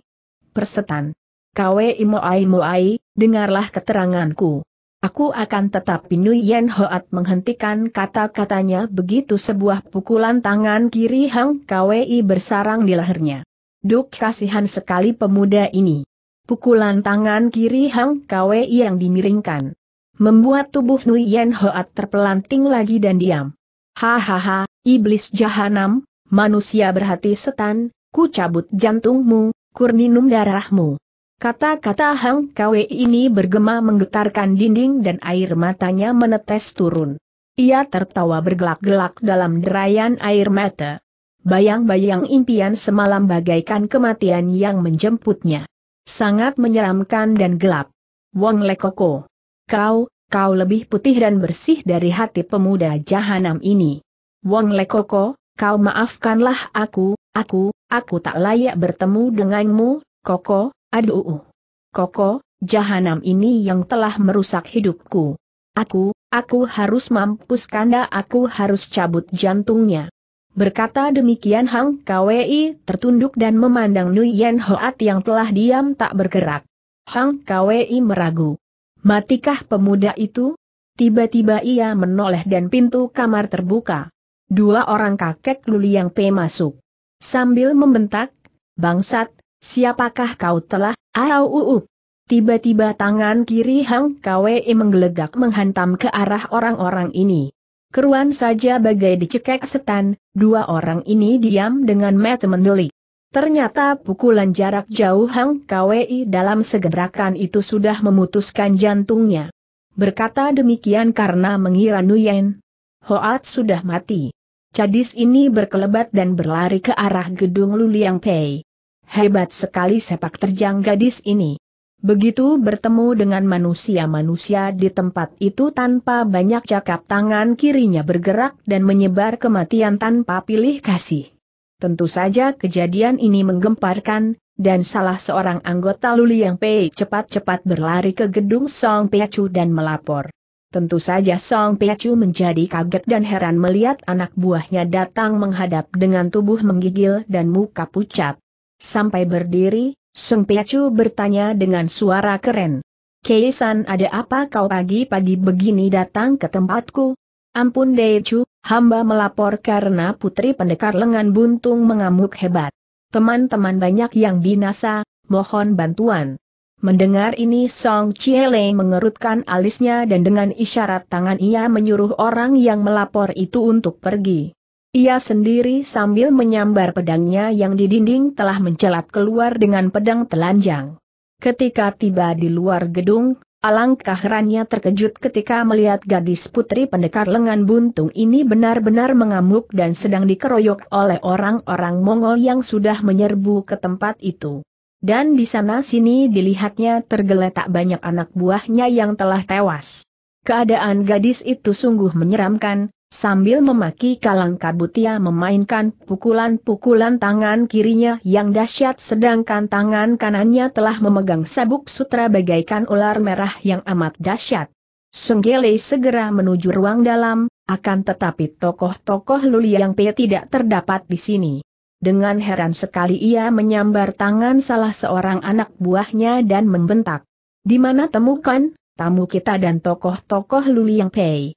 Persetan. Kwe Imoai Moai, dengarlah keteranganku. Aku akan tetapi Yen Hoat menghentikan kata-katanya begitu sebuah pukulan tangan kiri Hang Kwi bersarang di lehernya. Duk kasihan sekali pemuda ini. Pukulan tangan kiri Hang Kwi yang dimiringkan. Membuat tubuh Nuyen Hoat terpelanting lagi dan diam. Hahaha, iblis jahanam, manusia berhati setan, ku cabut jantungmu, kurninum darahmu. Kata-kata Hang Kwe ini bergema menggetarkan dinding dan air matanya menetes turun. Ia tertawa bergelak-gelak dalam derayan air mata. Bayang-bayang impian semalam bagaikan kematian yang menjemputnya. Sangat menyeramkan dan gelap. Wong Lekoko. Kau, kau lebih putih dan bersih dari hati pemuda jahanam ini. Wong Lekoko, kau maafkanlah aku, aku, aku tak layak bertemu denganmu, Koko, Aduh. Koko, jahanam ini yang telah merusak hidupku. Aku, aku harus mampus kanda aku harus cabut jantungnya. Berkata demikian Hang Kwei tertunduk dan memandang Nuyen Hoat yang telah diam tak bergerak. Hang Kwei meragu. Matikah pemuda itu? Tiba-tiba ia menoleh dan pintu kamar terbuka. Dua orang kakek luli yang P masuk. Sambil membentak, bangsat, Siapakah kau telah, Aau Uup? Tiba-tiba tangan kiri Hang Kwei menggelegak menghantam ke arah orang-orang ini. Keruan saja bagai dicekek setan, dua orang ini diam dengan mata mendelik. Ternyata pukulan jarak jauh Hang Kwei dalam segerakan itu sudah memutuskan jantungnya. Berkata demikian karena mengira Nuyen, Hoat sudah mati. Cadis ini berkelebat dan berlari ke arah gedung Luliang Pei. Hebat sekali sepak terjang gadis ini. Begitu bertemu dengan manusia-manusia di tempat itu tanpa banyak cakap tangan kirinya bergerak dan menyebar kematian tanpa pilih kasih. Tentu saja kejadian ini menggemparkan, dan salah seorang anggota Luli Yang Pei cepat-cepat berlari ke gedung Song Piacu dan melapor. Tentu saja Song Piacu menjadi kaget dan heran melihat anak buahnya datang menghadap dengan tubuh menggigil dan muka pucat. Sampai berdiri, Sung Piacu bertanya dengan suara keren. Keisan ada apa kau pagi-pagi begini datang ke tempatku? Ampun Deju, hamba melapor karena putri pendekar lengan buntung mengamuk hebat. Teman-teman banyak yang binasa, mohon bantuan. Mendengar ini Song Chiele mengerutkan alisnya dan dengan isyarat tangan ia menyuruh orang yang melapor itu untuk pergi. Ia sendiri sambil menyambar pedangnya yang di dinding telah mencelat keluar dengan pedang telanjang. Ketika tiba di luar gedung, alangkah herannya terkejut ketika melihat gadis putri pendekar lengan buntung ini benar-benar mengamuk dan sedang dikeroyok oleh orang-orang Mongol yang sudah menyerbu ke tempat itu. Dan di sana-sini dilihatnya tergeletak banyak anak buahnya yang telah tewas. Keadaan gadis itu sungguh menyeramkan, Sambil memaki kalang kabutia memainkan pukulan-pukulan tangan kirinya yang dahsyat sedangkan tangan kanannya telah memegang sabuk sutra bagaikan ular merah yang amat dahsyat. Senggele segera menuju ruang dalam, akan tetapi tokoh-tokoh Luli yang P tidak terdapat di sini. Dengan heran sekali ia menyambar tangan salah seorang anak buahnya dan membentak. Di mana temukan, tamu kita dan tokoh-tokoh Luli yang Pei.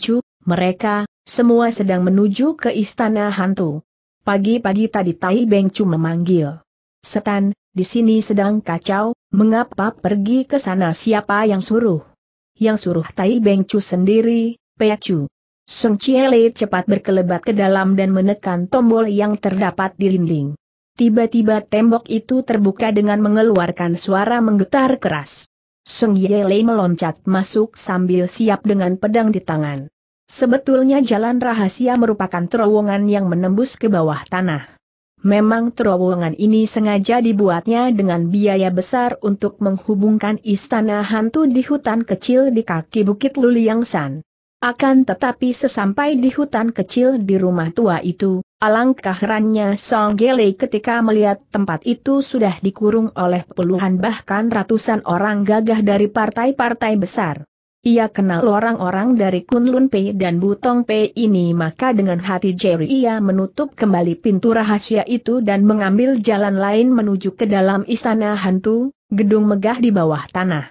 Chu? Mereka, semua sedang menuju ke istana hantu. Pagi-pagi tadi Tai Bengcu memanggil. Setan, di sini sedang kacau, mengapa pergi ke sana siapa yang suruh? Yang suruh Tai Bengcu sendiri, Peacu. Sung Chiele cepat berkelebat ke dalam dan menekan tombol yang terdapat di dinding. Tiba-tiba tembok itu terbuka dengan mengeluarkan suara menggetar keras. Sung Yele meloncat masuk sambil siap dengan pedang di tangan. Sebetulnya jalan rahasia merupakan terowongan yang menembus ke bawah tanah. Memang terowongan ini sengaja dibuatnya dengan biaya besar untuk menghubungkan istana hantu di hutan kecil di kaki Bukit Luliangsan. Akan tetapi sesampai di hutan kecil di rumah tua itu, alangkah herannya Song Gele ketika melihat tempat itu sudah dikurung oleh puluhan bahkan ratusan orang gagah dari partai-partai besar. Ia kenal orang-orang dari Kunlun Pei dan Butong Pei ini maka dengan hati Jerry ia menutup kembali pintu rahasia itu dan mengambil jalan lain menuju ke dalam istana hantu, gedung megah di bawah tanah.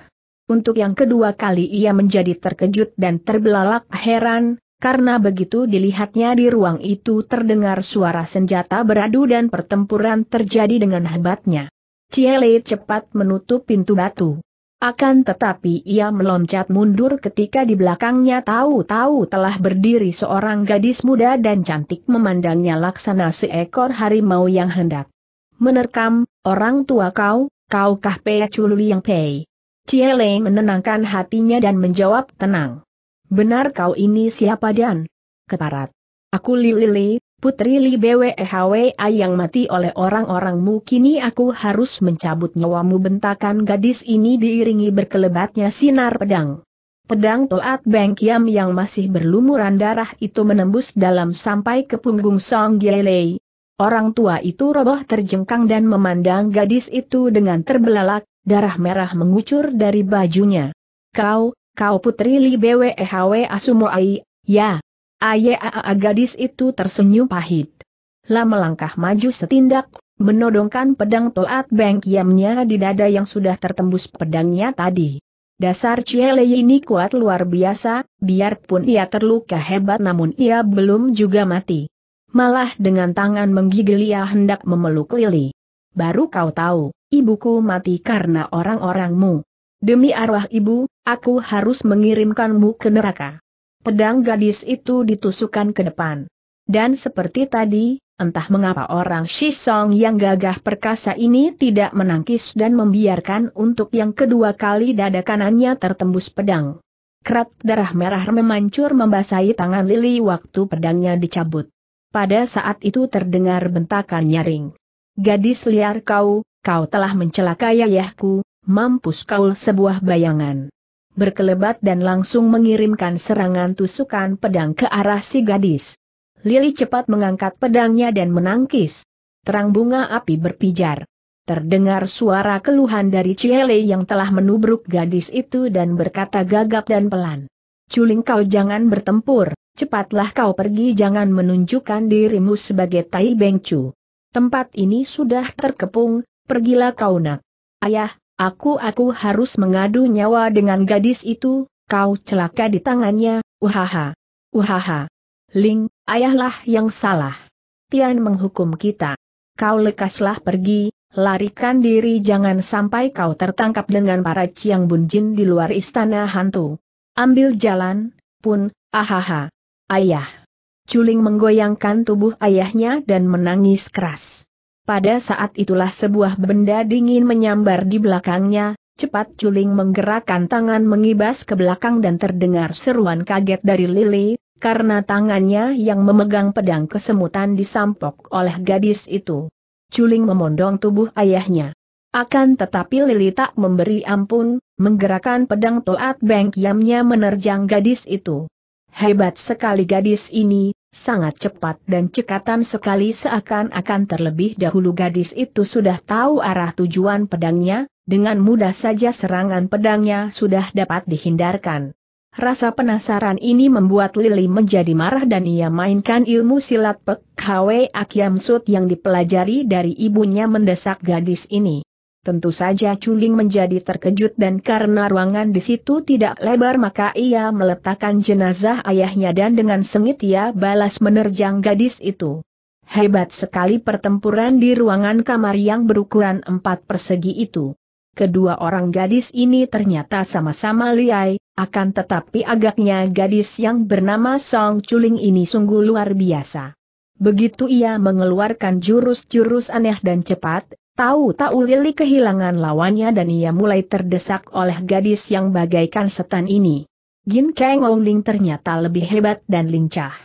Untuk yang kedua kali ia menjadi terkejut dan terbelalak heran, karena begitu dilihatnya di ruang itu terdengar suara senjata beradu dan pertempuran terjadi dengan hebatnya. Lei cepat menutup pintu batu. Akan tetapi ia meloncat mundur ketika di belakangnya tahu-tahu telah berdiri seorang gadis muda dan cantik memandangnya laksana seekor harimau yang hendak menerkam, orang tua kau, kaukah Pei cululi yang Pei? Cieleng menenangkan hatinya dan menjawab tenang. Benar kau ini siapa dan? Keparat. Aku Lili, li, Putri Li Bwehwa yang mati oleh orang-orangmu kini aku harus mencabut nyawamu bentakan gadis ini diiringi berkelebatnya sinar pedang. Pedang Toat Beng Kiam yang masih berlumuran darah itu menembus dalam sampai ke punggung Song Gilei. Orang tua itu roboh terjengkang dan memandang gadis itu dengan terbelalak, darah merah mengucur dari bajunya. Kau, kau putri Li Bwehwa Sumoai, ya, Ayaa gadis itu tersenyum pahit. Lah melangkah maju setindak, menodongkan pedang Toat Beng Kiamnya di dada yang sudah tertembus pedangnya tadi. Dasar Ciele ini kuat luar biasa, biarpun ia terluka hebat namun ia belum juga mati. Malah dengan tangan menggigil ia hendak memeluk Lili. Baru kau tahu, ibuku mati karena orang-orangmu. Demi arwah ibu, aku harus mengirimkanmu ke neraka pedang gadis itu ditusukkan ke depan. Dan seperti tadi, entah mengapa orang Shisong yang gagah perkasa ini tidak menangkis dan membiarkan untuk yang kedua kali dada kanannya tertembus pedang. Kerat darah merah memancur membasahi tangan Lili waktu pedangnya dicabut. Pada saat itu terdengar bentakan nyaring. Gadis liar kau, kau telah mencelakai ayahku, mampus kau sebuah bayangan berkelebat dan langsung mengirimkan serangan tusukan pedang ke arah si gadis. Lili cepat mengangkat pedangnya dan menangkis. Terang bunga api berpijar. Terdengar suara keluhan dari Ciele yang telah menubruk gadis itu dan berkata gagap dan pelan. Culing kau jangan bertempur, cepatlah kau pergi jangan menunjukkan dirimu sebagai Tai Bengcu. Tempat ini sudah terkepung, pergilah kau nak. Ayah, Aku-aku harus mengadu nyawa dengan gadis itu, kau celaka di tangannya, uhaha. Uhaha. Ling, ayahlah yang salah. Tian menghukum kita. Kau lekaslah pergi, larikan diri jangan sampai kau tertangkap dengan para Ciang Bunjin di luar istana hantu. Ambil jalan, pun, ahaha. Ayah. Culing menggoyangkan tubuh ayahnya dan menangis keras. Pada saat itulah sebuah benda dingin menyambar di belakangnya, cepat Culing menggerakkan tangan mengibas ke belakang dan terdengar seruan kaget dari Lily, karena tangannya yang memegang pedang kesemutan disampok oleh gadis itu. Culing memondong tubuh ayahnya. Akan tetapi Lily tak memberi ampun, menggerakkan pedang Toat bengkiamnya menerjang gadis itu. Hebat sekali gadis ini, sangat cepat dan cekatan sekali seakan-akan terlebih dahulu gadis itu sudah tahu arah tujuan pedangnya, dengan mudah saja serangan pedangnya sudah dapat dihindarkan. Rasa penasaran ini membuat Lili menjadi marah dan ia mainkan ilmu silat Pek Hwe Akyam Sut yang dipelajari dari ibunya mendesak gadis ini. Tentu saja Chuling menjadi terkejut dan karena ruangan di situ tidak lebar maka ia meletakkan jenazah ayahnya dan dengan sengit ia balas menerjang gadis itu. Hebat sekali pertempuran di ruangan kamar yang berukuran empat persegi itu. Kedua orang gadis ini ternyata sama-sama liai, akan tetapi agaknya gadis yang bernama Song Chuling ini sungguh luar biasa. Begitu ia mengeluarkan jurus-jurus aneh dan cepat, tahu tak ulili kehilangan lawannya dan ia mulai terdesak oleh gadis yang bagaikan setan ini. Gin Kang Ling ternyata lebih hebat dan lincah.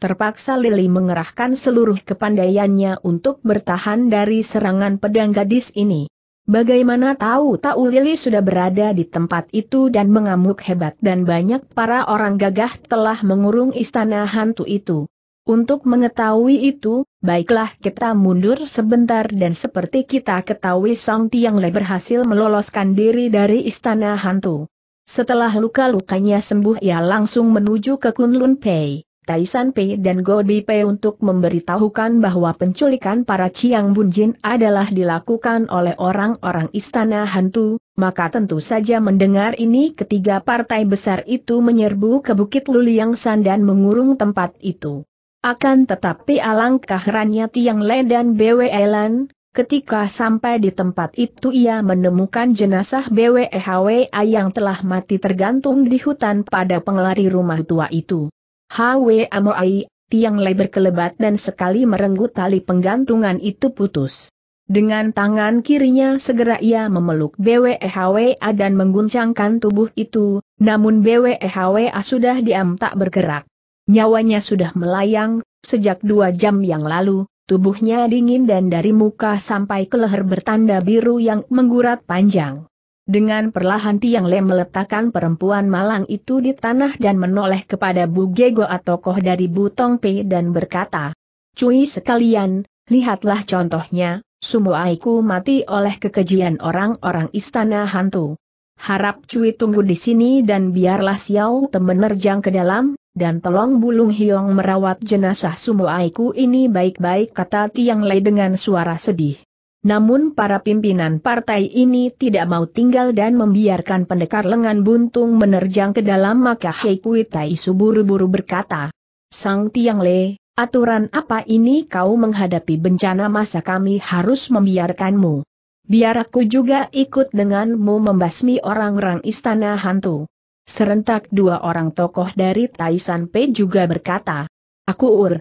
Terpaksa Lili mengerahkan seluruh kepandaiannya untuk bertahan dari serangan pedang gadis ini. Bagaimana tahu tak ulili sudah berada di tempat itu dan mengamuk hebat dan banyak para orang gagah telah mengurung istana hantu itu. Untuk mengetahui itu, baiklah kita mundur sebentar dan seperti kita ketahui Song le berhasil meloloskan diri dari istana hantu. Setelah luka-lukanya sembuh ia langsung menuju ke Kunlun Pei, Taishan Pei dan Gobi Pei untuk memberitahukan bahwa penculikan para Chiang Bunjin adalah dilakukan oleh orang-orang istana hantu, maka tentu saja mendengar ini ketiga partai besar itu menyerbu ke Bukit Luliang San dan mengurung tempat itu. Akan tetapi alangkah herannya Tiang Le dan Bwe Elan, ketika sampai di tempat itu ia menemukan jenazah Bwe Hwa yang telah mati tergantung di hutan pada pengelari rumah tua itu. Hwa Moai, Tiang Le berkelebat dan sekali merenggut tali penggantungan itu putus. Dengan tangan kirinya segera ia memeluk Hwa dan mengguncangkan tubuh itu, namun Hwa sudah diam tak bergerak. Nyawanya sudah melayang, sejak dua jam yang lalu, tubuhnya dingin dan dari muka sampai ke leher bertanda biru yang menggurat panjang. Dengan perlahan Tiang Le meletakkan perempuan malang itu di tanah dan menoleh kepada Bu Gego atau Koh dari Butong Pei dan berkata, Cui sekalian, lihatlah contohnya, semua aku mati oleh kekejian orang-orang istana hantu. Harap Cui tunggu di sini dan biarlah Xiao temenerjang ke dalam, dan tolong Bulung Hiong merawat jenazah Sumo Aiku ini baik-baik kata Tiang Lei dengan suara sedih. Namun para pimpinan partai ini tidak mau tinggal dan membiarkan pendekar lengan buntung menerjang ke dalam maka Hei Kui Taisu buru-buru berkata, Sang Tiang Le, aturan apa ini kau menghadapi bencana masa kami harus membiarkanmu? Biar aku juga ikut denganmu membasmi orang-orang istana hantu. Serentak dua orang tokoh dari Tai Pei juga berkata, Aku Ur.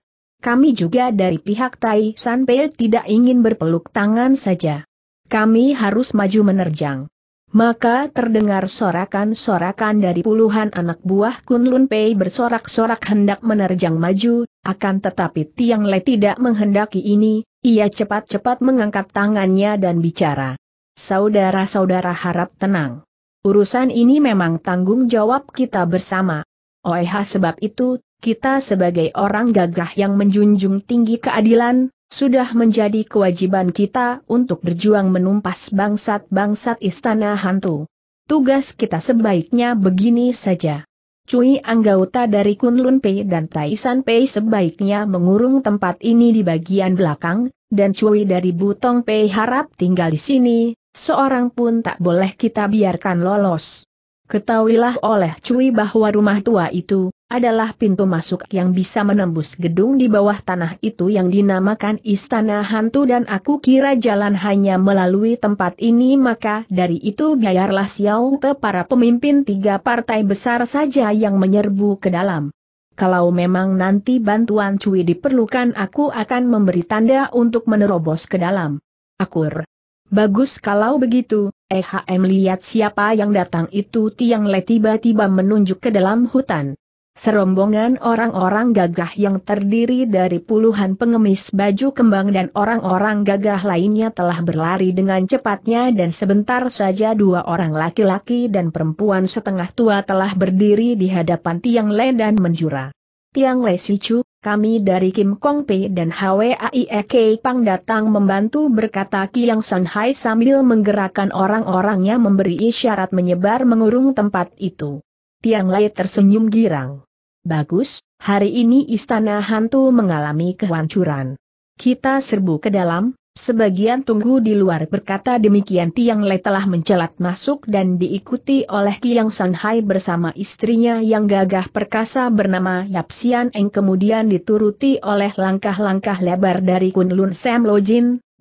Kami juga dari pihak Tai Pei tidak ingin berpeluk tangan saja. Kami harus maju menerjang. Maka terdengar sorakan-sorakan dari puluhan anak buah Kunlun Pei bersorak-sorak hendak menerjang maju, akan tetapi Tiang Le tidak menghendaki ini, ia cepat-cepat mengangkat tangannya dan bicara. Saudara-saudara harap tenang. Urusan ini memang tanggung jawab kita bersama. Oeha sebab itu, kita sebagai orang gagah yang menjunjung tinggi keadilan, sudah menjadi kewajiban kita untuk berjuang menumpas bangsat-bangsat istana hantu. Tugas kita sebaiknya begini saja. Cui anggota dari Kunlun Pei dan Taisan Pei sebaiknya mengurung tempat ini di bagian belakang, dan Cui dari Butong Pei harap tinggal di sini, Seorang pun tak boleh kita biarkan lolos. Ketahuilah oleh Cui bahwa rumah tua itu adalah pintu masuk yang bisa menembus gedung di bawah tanah itu yang dinamakan Istana Hantu dan aku kira jalan hanya melalui tempat ini maka dari itu biarlah Xiao Te para pemimpin tiga partai besar saja yang menyerbu ke dalam. Kalau memang nanti bantuan Cui diperlukan aku akan memberi tanda untuk menerobos ke dalam. Akur. Bagus kalau begitu, EHM lihat siapa yang datang itu Tiang Le tiba-tiba menunjuk ke dalam hutan. Serombongan orang-orang gagah yang terdiri dari puluhan pengemis baju kembang dan orang-orang gagah lainnya telah berlari dengan cepatnya dan sebentar saja dua orang laki-laki dan perempuan setengah tua telah berdiri di hadapan Tiang Le dan menjura. Tiang Le Sicu, kami dari Kim Kong Pei dan HWAIEK Pang datang membantu berkata Kiang Hai sambil menggerakkan orang-orangnya memberi isyarat menyebar mengurung tempat itu. Tiang Lai tersenyum girang. Bagus, hari ini istana hantu mengalami kehancuran. Kita serbu ke dalam, Sebagian tunggu di luar berkata demikian Tiang Le telah mencelat masuk dan diikuti oleh Tiang Sanhai bersama istrinya yang gagah perkasa bernama Yap Sian Eng kemudian dituruti oleh langkah-langkah lebar dari Kunlun Sam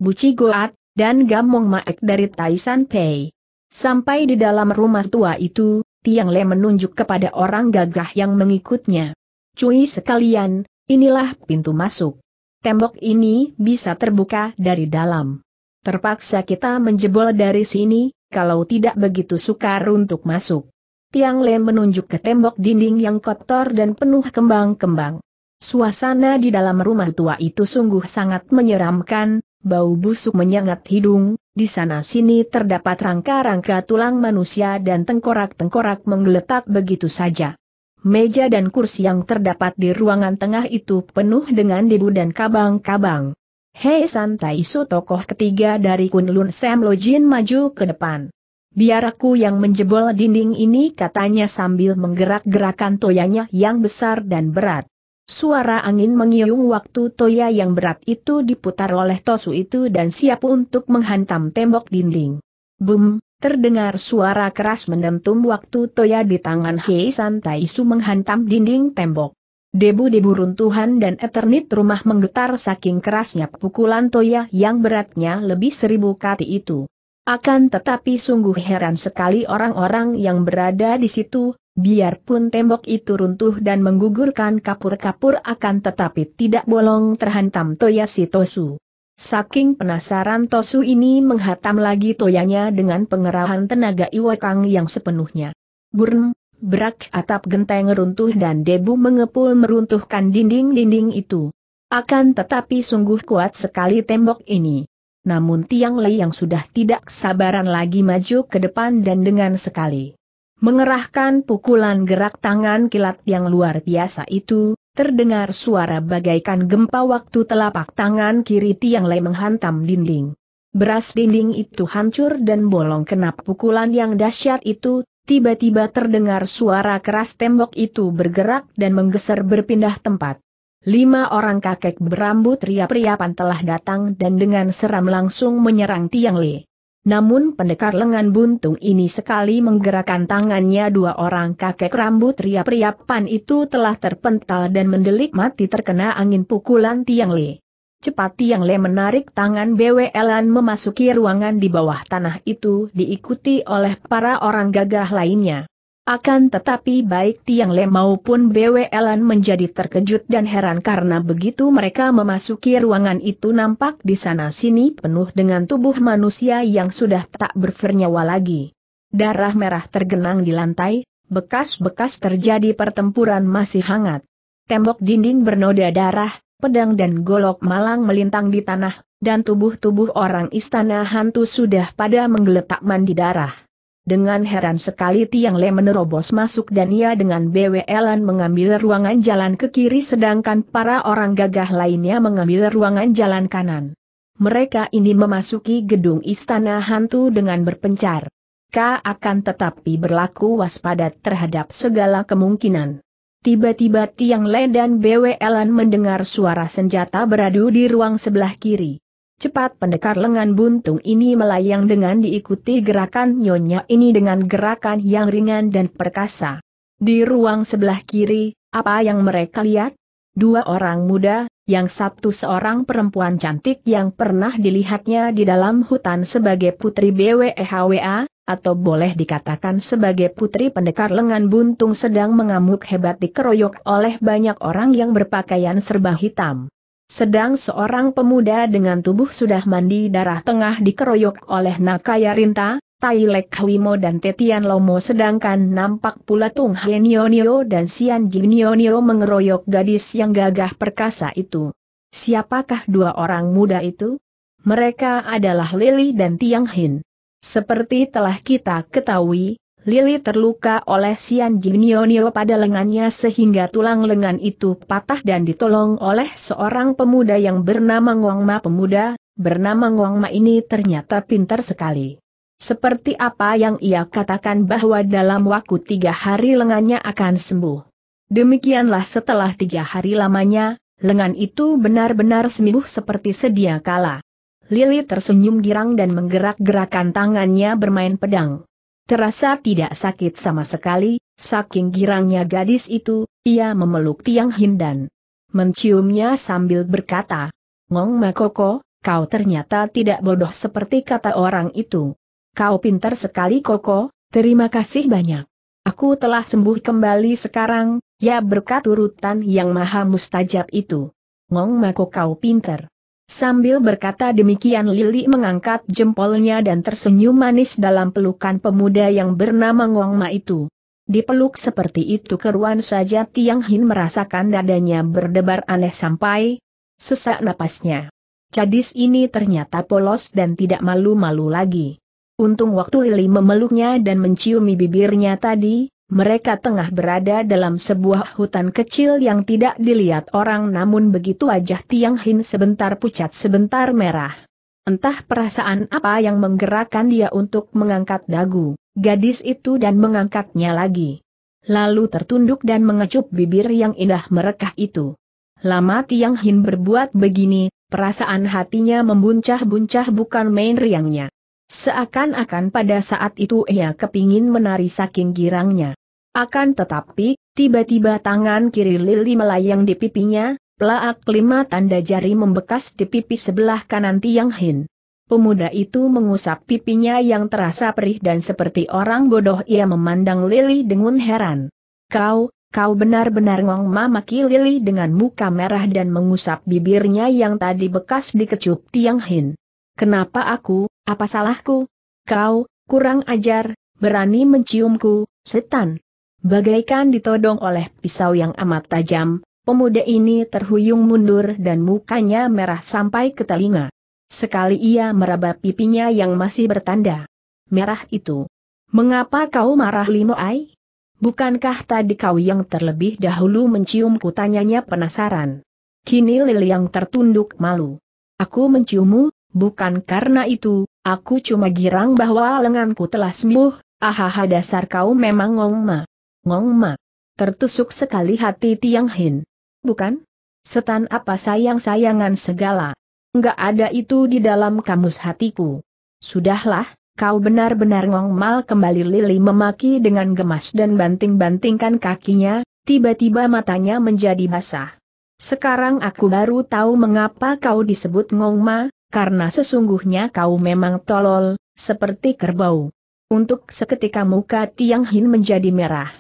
Buci Goat, dan Gamong Maek dari Taisan Pei. Sampai di dalam rumah tua itu, Tiang Le menunjuk kepada orang gagah yang mengikutnya. Cui sekalian, inilah pintu masuk tembok ini bisa terbuka dari dalam. Terpaksa kita menjebol dari sini, kalau tidak begitu sukar untuk masuk. Tiang Lem menunjuk ke tembok dinding yang kotor dan penuh kembang-kembang. Suasana di dalam rumah tua itu sungguh sangat menyeramkan, bau busuk menyengat hidung, di sana-sini terdapat rangka-rangka tulang manusia dan tengkorak-tengkorak menggeletak begitu saja meja dan kursi yang terdapat di ruangan tengah itu penuh dengan debu dan kabang-kabang. Hei Santai Su tokoh ketiga dari Kunlun Sam Lojin maju ke depan. Biar aku yang menjebol dinding ini katanya sambil menggerak-gerakan toyanya yang besar dan berat. Suara angin mengiung waktu toya yang berat itu diputar oleh Tosu itu dan siap untuk menghantam tembok dinding. Bum, Terdengar suara keras mendentum waktu Toya di tangan Hei Santai Su menghantam dinding tembok. Debu-debu runtuhan dan eternit rumah menggetar saking kerasnya pukulan Toya yang beratnya lebih seribu kati itu. Akan tetapi sungguh heran sekali orang-orang yang berada di situ, biarpun tembok itu runtuh dan menggugurkan kapur-kapur akan tetapi tidak bolong terhantam Toya Sitosu. Saking penasaran Tosu ini menghatam lagi toyanya dengan pengerahan tenaga Iwakang yang sepenuhnya. Burn, berak atap genteng runtuh dan debu mengepul meruntuhkan dinding-dinding itu. Akan tetapi sungguh kuat sekali tembok ini. Namun Tiang Lei yang sudah tidak sabaran lagi maju ke depan dan dengan sekali mengerahkan pukulan gerak tangan kilat yang luar biasa itu, Terdengar suara bagaikan gempa waktu telapak tangan kiri Tiang Lei menghantam dinding. Beras dinding itu hancur dan bolong kena pukulan yang dahsyat itu, tiba-tiba terdengar suara keras tembok itu bergerak dan menggeser berpindah tempat. Lima orang kakek berambut ria-riapan telah datang dan dengan seram langsung menyerang Tiang Lei. Namun pendekar lengan buntung ini sekali menggerakkan tangannya dua orang kakek rambut riap priapan itu telah terpental dan mendelik mati terkena angin pukulan Tiang Le. Cepat Tiang Le menarik tangan BWLan memasuki ruangan di bawah tanah itu diikuti oleh para orang gagah lainnya. Akan tetapi baik Tiang Le maupun BWLan menjadi terkejut dan heran karena begitu mereka memasuki ruangan itu nampak di sana-sini penuh dengan tubuh manusia yang sudah tak bernyawa lagi. Darah merah tergenang di lantai, bekas-bekas terjadi pertempuran masih hangat. Tembok dinding bernoda darah, pedang dan golok malang melintang di tanah, dan tubuh-tubuh orang istana hantu sudah pada menggeletak mandi darah. Dengan heran sekali Tiang Le menerobos masuk dan ia dengan BWLan mengambil ruangan jalan ke kiri sedangkan para orang gagah lainnya mengambil ruangan jalan kanan. Mereka ini memasuki gedung istana hantu dengan berpencar. K akan tetapi berlaku waspada terhadap segala kemungkinan. Tiba-tiba Tiang Le dan BWLan mendengar suara senjata beradu di ruang sebelah kiri. Cepat pendekar lengan buntung ini melayang dengan diikuti gerakan nyonya ini dengan gerakan yang ringan dan perkasa. Di ruang sebelah kiri, apa yang mereka lihat? Dua orang muda, yang satu seorang perempuan cantik yang pernah dilihatnya di dalam hutan sebagai putri BWEHWA, atau boleh dikatakan sebagai putri pendekar lengan buntung sedang mengamuk hebat dikeroyok oleh banyak orang yang berpakaian serba hitam. Sedang seorang pemuda dengan tubuh sudah mandi darah tengah dikeroyok oleh Nakaya Rinta, Tailek Hwimo dan Tetian Lomo sedangkan nampak pula Tung Henionio dan Sian Jinionio mengeroyok gadis yang gagah perkasa itu. Siapakah dua orang muda itu? Mereka adalah Lili dan Tiang Hin. Seperti telah kita ketahui, Lili terluka oleh Sian Junionio pada lengannya sehingga tulang lengan itu patah dan ditolong oleh seorang pemuda yang bernama Ngwangma. pemuda, bernama Ngwangma ini ternyata pintar sekali. Seperti apa yang ia katakan bahwa dalam waktu tiga hari lengannya akan sembuh. Demikianlah setelah tiga hari lamanya, lengan itu benar-benar sembuh seperti sedia kala. Lili tersenyum girang dan menggerak-gerakan tangannya bermain pedang. Terasa tidak sakit sama sekali, saking girangnya gadis itu, ia memeluk Tiang Hindan. Menciumnya sambil berkata, Ngong Makoko, kau ternyata tidak bodoh seperti kata orang itu. Kau pintar sekali Koko, terima kasih banyak. Aku telah sembuh kembali sekarang, ya berkat urutan yang maha mustajab itu. Ngong Mako kau pintar. Sambil berkata demikian Lili mengangkat jempolnya dan tersenyum manis dalam pelukan pemuda yang bernama Wang Ma itu. Dipeluk seperti itu keruan saja Tiang Hin merasakan dadanya berdebar aneh sampai sesak napasnya. Cadis ini ternyata polos dan tidak malu-malu lagi. Untung waktu Lili memeluknya dan menciumi bibirnya tadi, mereka tengah berada dalam sebuah hutan kecil yang tidak dilihat orang namun begitu wajah Tiang Hin sebentar pucat sebentar merah. Entah perasaan apa yang menggerakkan dia untuk mengangkat dagu, gadis itu dan mengangkatnya lagi. Lalu tertunduk dan mengecup bibir yang indah merekah itu. Lama Tiang Hin berbuat begini, perasaan hatinya membuncah-buncah bukan main riangnya. Seakan-akan pada saat itu ia kepingin menari saking girangnya. Akan tetapi, tiba-tiba tangan kiri Lili melayang di pipinya, pelaak lima tanda jari membekas di pipi sebelah kanan Tiang Hin. Pemuda itu mengusap pipinya yang terasa perih dan seperti orang bodoh ia memandang Lili dengan heran. Kau, kau benar-benar ngong mamaki Lili dengan muka merah dan mengusap bibirnya yang tadi bekas dikecup Tiang Hin. Kenapa aku, apa salahku? Kau, kurang ajar, berani menciumku, setan. Bagaikan ditodong oleh pisau yang amat tajam, pemuda ini terhuyung mundur dan mukanya merah sampai ke telinga. Sekali ia meraba pipinya yang masih bertanda. Merah itu. Mengapa kau marah Limo Ai? Bukankah tadi kau yang terlebih dahulu mencium tanyanya penasaran. Kini Lili yang tertunduk malu. Aku menciummu, bukan karena itu, aku cuma girang bahwa lenganku telah sembuh, ahaha dasar kau memang ngongma. Ngong Ma. Tertusuk sekali hati Tiang Hin. Bukan? Setan apa sayang-sayangan segala. Enggak ada itu di dalam kamus hatiku. Sudahlah, kau benar-benar ngongmal kembali Lili memaki dengan gemas dan banting-bantingkan kakinya, tiba-tiba matanya menjadi basah. Sekarang aku baru tahu mengapa kau disebut ngongma, karena sesungguhnya kau memang tolol, seperti kerbau. Untuk seketika muka Tiang Hin menjadi merah.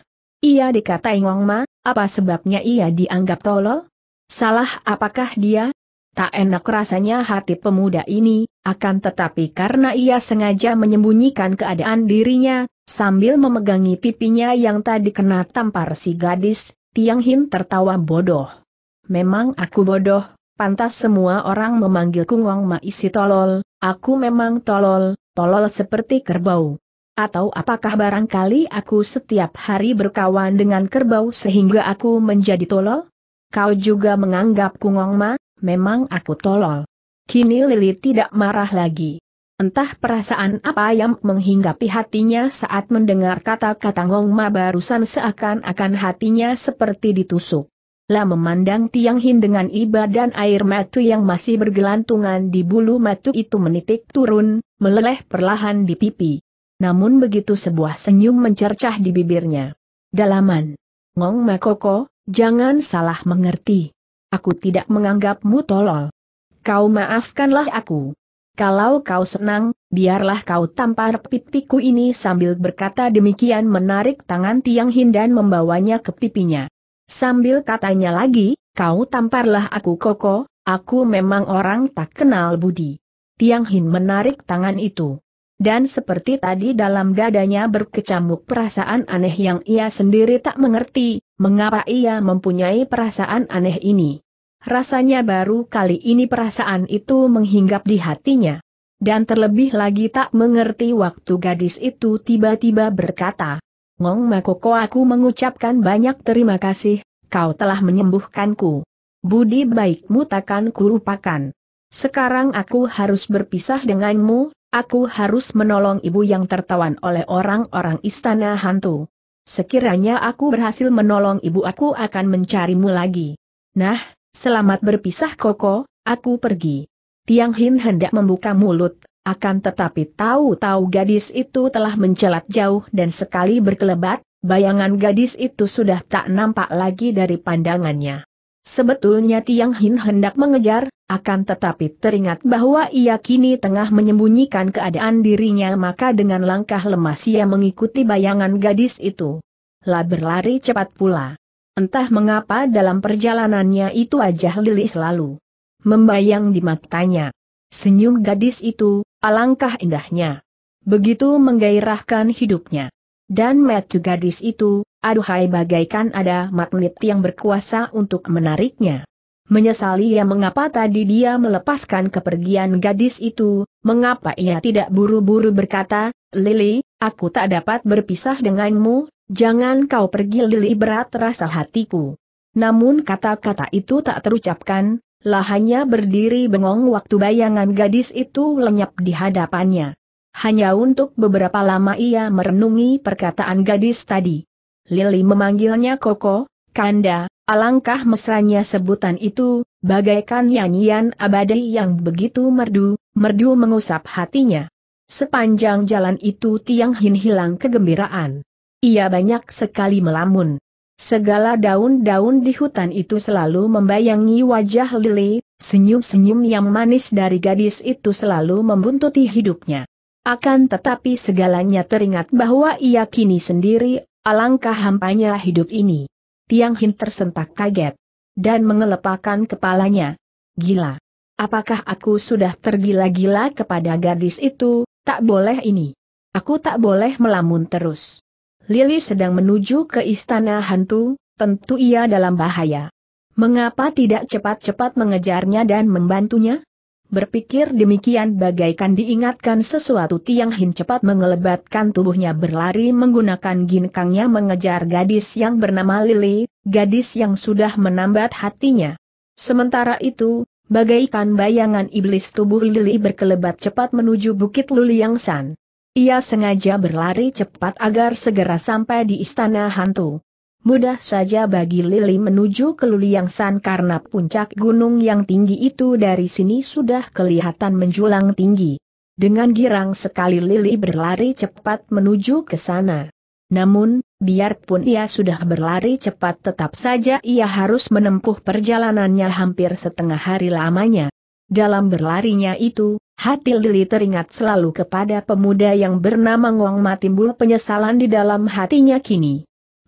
Ia dikatai Wang Ma, apa sebabnya ia dianggap tolol? Salah apakah dia? Tak enak rasanya hati pemuda ini, akan tetapi karena ia sengaja menyembunyikan keadaan dirinya, sambil memegangi pipinya yang tadi kena tampar si gadis, Tiang Hin tertawa bodoh. Memang aku bodoh, pantas semua orang memanggilku Wang Ma isi tolol, aku memang tolol, tolol seperti kerbau. Atau apakah barangkali aku setiap hari berkawan dengan kerbau sehingga aku menjadi tolol? Kau juga menganggap kungong Ma, memang aku tolol. Kini Lili tidak marah lagi. Entah perasaan apa yang menghinggapi hatinya saat mendengar kata-kata ngongma barusan seakan-akan hatinya seperti ditusuk. Lah memandang Tiang Hin dengan iba dan air matu yang masih bergelantungan di bulu matu itu menitik turun, meleleh perlahan di pipi namun begitu sebuah senyum mencercah di bibirnya. Dalaman. Ngong Makoko, jangan salah mengerti. Aku tidak menganggapmu tolol. Kau maafkanlah aku. Kalau kau senang, biarlah kau tampar pipiku ini sambil berkata demikian menarik tangan Tiang Hin dan membawanya ke pipinya. Sambil katanya lagi, kau tamparlah aku Koko, aku memang orang tak kenal budi. Tiang Hin menarik tangan itu. Dan seperti tadi dalam dadanya berkecamuk perasaan aneh yang ia sendiri tak mengerti, mengapa ia mempunyai perasaan aneh ini. Rasanya baru kali ini perasaan itu menghinggap di hatinya. Dan terlebih lagi tak mengerti waktu gadis itu tiba-tiba berkata, Ngong Makoko aku mengucapkan banyak terima kasih, kau telah menyembuhkanku. Budi baikmu takkan kurupakan. Sekarang aku harus berpisah denganmu, Aku harus menolong ibu yang tertawan oleh orang-orang istana hantu. Sekiranya aku berhasil menolong ibu aku akan mencarimu lagi. Nah, selamat berpisah Koko, aku pergi. Tiang Hin hendak membuka mulut, akan tetapi tahu-tahu gadis itu telah mencelat jauh dan sekali berkelebat, bayangan gadis itu sudah tak nampak lagi dari pandangannya. Sebetulnya Tiang Hin hendak mengejar, akan tetapi teringat bahwa ia kini tengah menyembunyikan keadaan dirinya maka dengan langkah lemas ia mengikuti bayangan gadis itu. La berlari cepat pula. Entah mengapa dalam perjalanannya itu wajah Lili selalu membayang di matanya. Senyum gadis itu, alangkah indahnya. Begitu menggairahkan hidupnya. Dan metu gadis itu, aduhai bagaikan ada magnet yang berkuasa untuk menariknya. Menyesali ia mengapa tadi dia melepaskan kepergian gadis itu, mengapa ia tidak buru-buru berkata, Lili, aku tak dapat berpisah denganmu, jangan kau pergi Lili berat rasa hatiku. Namun kata-kata itu tak terucapkan, lahannya berdiri bengong waktu bayangan gadis itu lenyap di hadapannya. Hanya untuk beberapa lama ia merenungi perkataan gadis tadi. Lili memanggilnya Koko, Kanda, Alangkah mesranya sebutan itu, bagaikan nyanyian abadi yang begitu merdu, merdu mengusap hatinya. Sepanjang jalan itu Tiang Hin hilang kegembiraan. Ia banyak sekali melamun. Segala daun-daun di hutan itu selalu membayangi wajah Lili, senyum-senyum yang manis dari gadis itu selalu membuntuti hidupnya. Akan tetapi segalanya teringat bahwa ia kini sendiri, alangkah hampanya hidup ini. Tiang Hin tersentak kaget. Dan mengelepakan kepalanya. Gila. Apakah aku sudah tergila-gila kepada gadis itu, tak boleh ini. Aku tak boleh melamun terus. Lili sedang menuju ke istana hantu, tentu ia dalam bahaya. Mengapa tidak cepat-cepat mengejarnya dan membantunya? Berpikir demikian bagaikan diingatkan sesuatu Tiang Hin cepat mengelebatkan tubuhnya berlari menggunakan ginkangnya mengejar gadis yang bernama Lili, gadis yang sudah menambat hatinya. Sementara itu, bagaikan bayangan iblis tubuh Lili berkelebat cepat menuju Bukit San. Ia sengaja berlari cepat agar segera sampai di istana hantu. Mudah saja bagi Lili menuju ke Luliangsan karena puncak gunung yang tinggi itu dari sini sudah kelihatan menjulang tinggi. Dengan girang sekali Lili berlari cepat menuju ke sana. Namun, biarpun ia sudah berlari cepat tetap saja ia harus menempuh perjalanannya hampir setengah hari lamanya. Dalam berlarinya itu, hati Lili teringat selalu kepada pemuda yang bernama Ngong Matimbul penyesalan di dalam hatinya kini.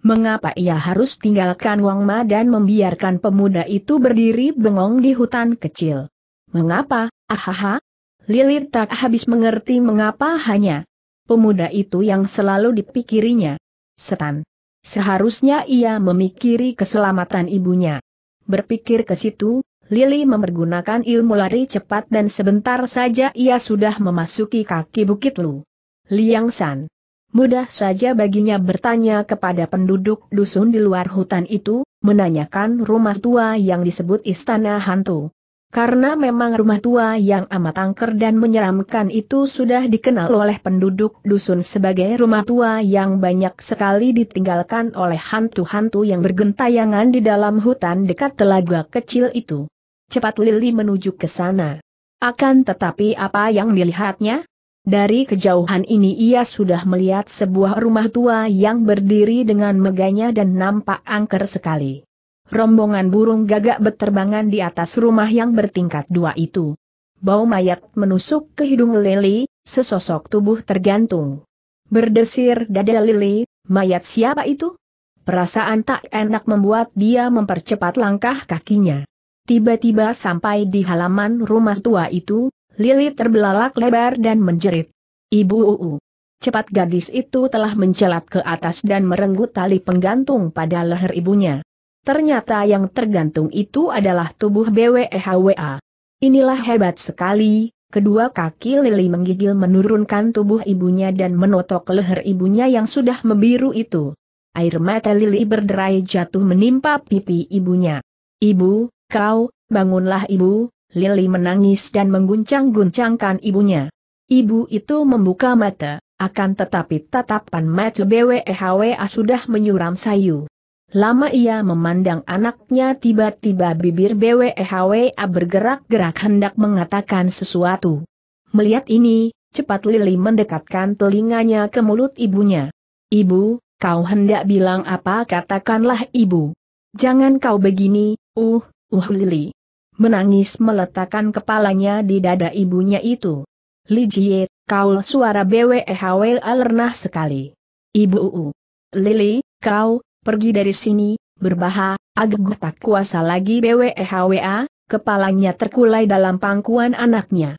Mengapa ia harus tinggalkan Wang Ma dan membiarkan pemuda itu berdiri bengong di hutan kecil? Mengapa, ahaha? Lilir tak habis mengerti mengapa hanya pemuda itu yang selalu dipikirinya. Setan. Seharusnya ia memikiri keselamatan ibunya. Berpikir ke situ, Lili memergunakan ilmu lari cepat dan sebentar saja ia sudah memasuki kaki Bukit Lu. Liang San. Mudah saja baginya bertanya kepada penduduk dusun di luar hutan itu, menanyakan rumah tua yang disebut istana hantu. Karena memang rumah tua yang amat angker dan menyeramkan itu sudah dikenal oleh penduduk dusun sebagai rumah tua yang banyak sekali ditinggalkan oleh hantu-hantu yang bergentayangan di dalam hutan dekat telaga kecil itu. Cepat Lili menuju ke sana. Akan tetapi apa yang dilihatnya? Dari kejauhan ini ia sudah melihat sebuah rumah tua yang berdiri dengan megahnya dan nampak angker sekali. Rombongan burung gagak berterbangan di atas rumah yang bertingkat dua itu. Bau mayat menusuk ke hidung Lili, sesosok tubuh tergantung. Berdesir dada Lili, mayat siapa itu? Perasaan tak enak membuat dia mempercepat langkah kakinya. Tiba-tiba sampai di halaman rumah tua itu, Lili terbelalak lebar dan menjerit. Ibu Uu. Cepat gadis itu telah mencelat ke atas dan merenggut tali penggantung pada leher ibunya. Ternyata yang tergantung itu adalah tubuh BWEHWA. Inilah hebat sekali, kedua kaki Lili menggigil menurunkan tubuh ibunya dan menotok leher ibunya yang sudah membiru itu. Air mata Lili berderai jatuh menimpa pipi ibunya. Ibu, kau, bangunlah ibu, Lili menangis dan mengguncang-guncangkan ibunya. Ibu itu membuka mata, akan tetapi tatapan mata BWEHWA sudah menyuram sayu. Lama ia memandang anaknya tiba-tiba bibir BWEHWA bergerak-gerak hendak mengatakan sesuatu. Melihat ini, cepat Lili mendekatkan telinganya ke mulut ibunya. Ibu, kau hendak bilang apa katakanlah ibu. Jangan kau begini, uh, uh Lili menangis meletakkan kepalanya di dada ibunya itu. Li Jie, kau, suara BWEHW alernah sekali. Ibu Uu. Lili, kau, pergi dari sini, berbaha, agak tak kuasa lagi BWEHWA, kepalanya terkulai dalam pangkuan anaknya.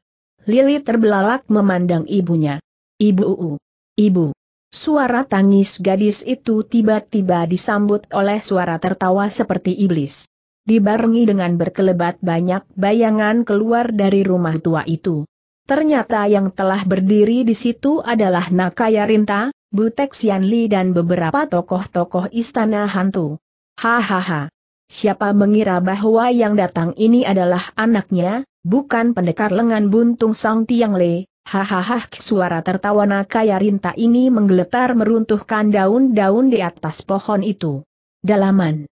Lili terbelalak memandang ibunya. Ibu Uu. Ibu. Suara tangis gadis itu tiba-tiba disambut oleh suara tertawa seperti iblis dibarengi dengan berkelebat banyak bayangan keluar dari rumah tua itu. Ternyata yang telah berdiri di situ adalah Nakaya Rinta, Butek Xianli dan beberapa tokoh-tokoh istana hantu. Hahaha. Siapa mengira bahwa yang datang ini adalah anaknya, bukan pendekar lengan buntung Sang Tiang Le, hahaha suara tertawa Nakaya Rinta ini menggeletar meruntuhkan daun-daun di atas pohon itu. Dalaman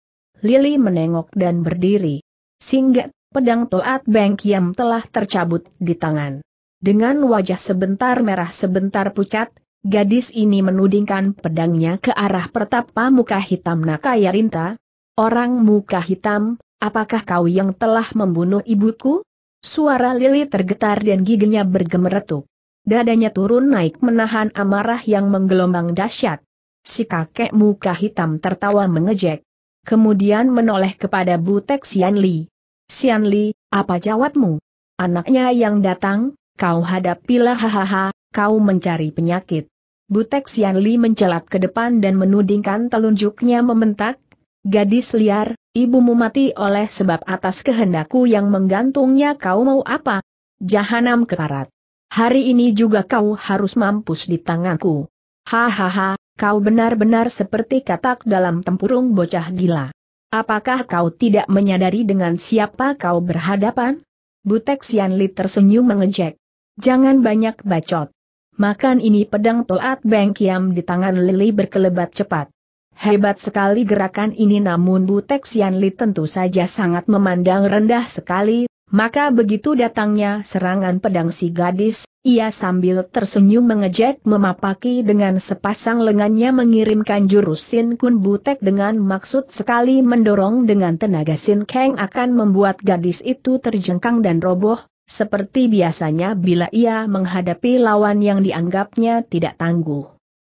Lili menengok dan berdiri. singgat pedang Toat Beng Kiam telah tercabut di tangan. Dengan wajah sebentar merah sebentar pucat, gadis ini menudingkan pedangnya ke arah pertapa muka hitam Nakaya Nakayarinta. Orang muka hitam, apakah kau yang telah membunuh ibuku? Suara Lili tergetar dan giginya bergemeretuk. Dadanya turun naik menahan amarah yang menggelombang dahsyat. Si kakek muka hitam tertawa mengejek kemudian menoleh kepada Butek Sian Li. Sian Li, apa jawabmu? Anaknya yang datang, kau hadapilah hahaha, kau mencari penyakit. Butek Sian Li mencelat ke depan dan menudingkan telunjuknya mementak. Gadis liar, ibumu mati oleh sebab atas kehendakku yang menggantungnya kau mau apa? Jahanam keparat. Hari ini juga kau harus mampus di tanganku. Hahaha, kau benar-benar seperti katak dalam tempurung bocah gila. Apakah kau tidak menyadari dengan siapa kau berhadapan? Butek Sianli tersenyum mengejek. Jangan banyak bacot. Makan ini pedang toat Beng Kiam di tangan Lili berkelebat cepat. Hebat sekali gerakan ini namun Butek Sianli tentu saja sangat memandang rendah sekali maka begitu datangnya serangan pedang si gadis, ia sambil tersenyum mengejek memapaki dengan sepasang lengannya mengirimkan jurus Sin Kun Butek dengan maksud sekali mendorong dengan tenaga Sin Kang akan membuat gadis itu terjengkang dan roboh, seperti biasanya bila ia menghadapi lawan yang dianggapnya tidak tangguh.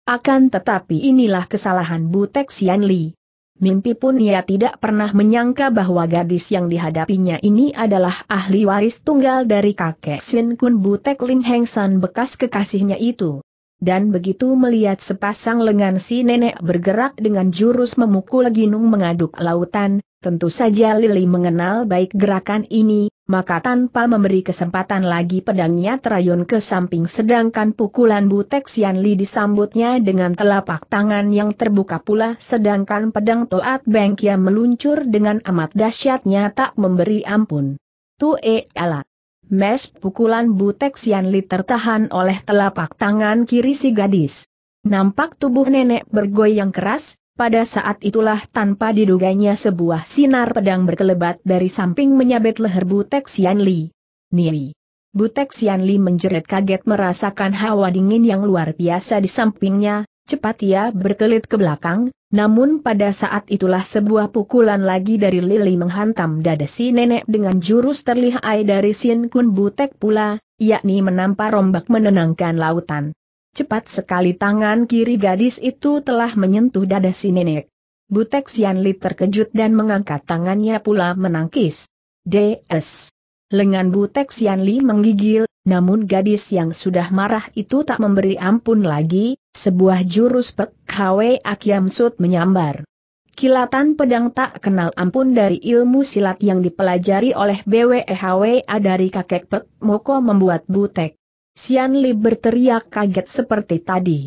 Akan tetapi inilah kesalahan Butek Xian Li. Mimpi pun ia tidak pernah menyangka bahwa gadis yang dihadapinya ini adalah ahli waris tunggal dari kakek Sin Kun Butek Lin Heng San bekas kekasihnya itu. Dan begitu melihat sepasang lengan si nenek bergerak dengan jurus memukul ginung mengaduk lautan, Tentu saja Lili mengenal baik gerakan ini, maka tanpa memberi kesempatan lagi pedangnya terayun ke samping sedangkan pukulan Butek Sian Li disambutnya dengan telapak tangan yang terbuka pula sedangkan pedang Toat Kia meluncur dengan amat dahsyatnya tak memberi ampun. Tu e eh, ala. Mes pukulan Butek Sian Li tertahan oleh telapak tangan kiri si gadis. Nampak tubuh nenek bergoyang keras, pada saat itulah tanpa diduganya sebuah sinar pedang berkelebat dari samping menyabet leher Butek Sian Li. Niri. Butek Sian Li menjerit kaget merasakan hawa dingin yang luar biasa di sampingnya, cepat ia berkelit ke belakang, namun pada saat itulah sebuah pukulan lagi dari Lili menghantam dada si nenek dengan jurus terlihai dari Sin Kun Butek pula, yakni menampar rombak menenangkan lautan. Cepat sekali tangan kiri gadis itu telah menyentuh dada si nenek. Butek Xianli terkejut dan mengangkat tangannya pula menangkis. DS. Lengan Butek Xianli menggigil, namun gadis yang sudah marah itu tak memberi ampun lagi, sebuah jurus pek KW Akyam Sud menyambar. Kilatan pedang tak kenal ampun dari ilmu silat yang dipelajari oleh BWEHWA dari kakek Pek Moko membuat Butek Sian Li berteriak kaget seperti tadi.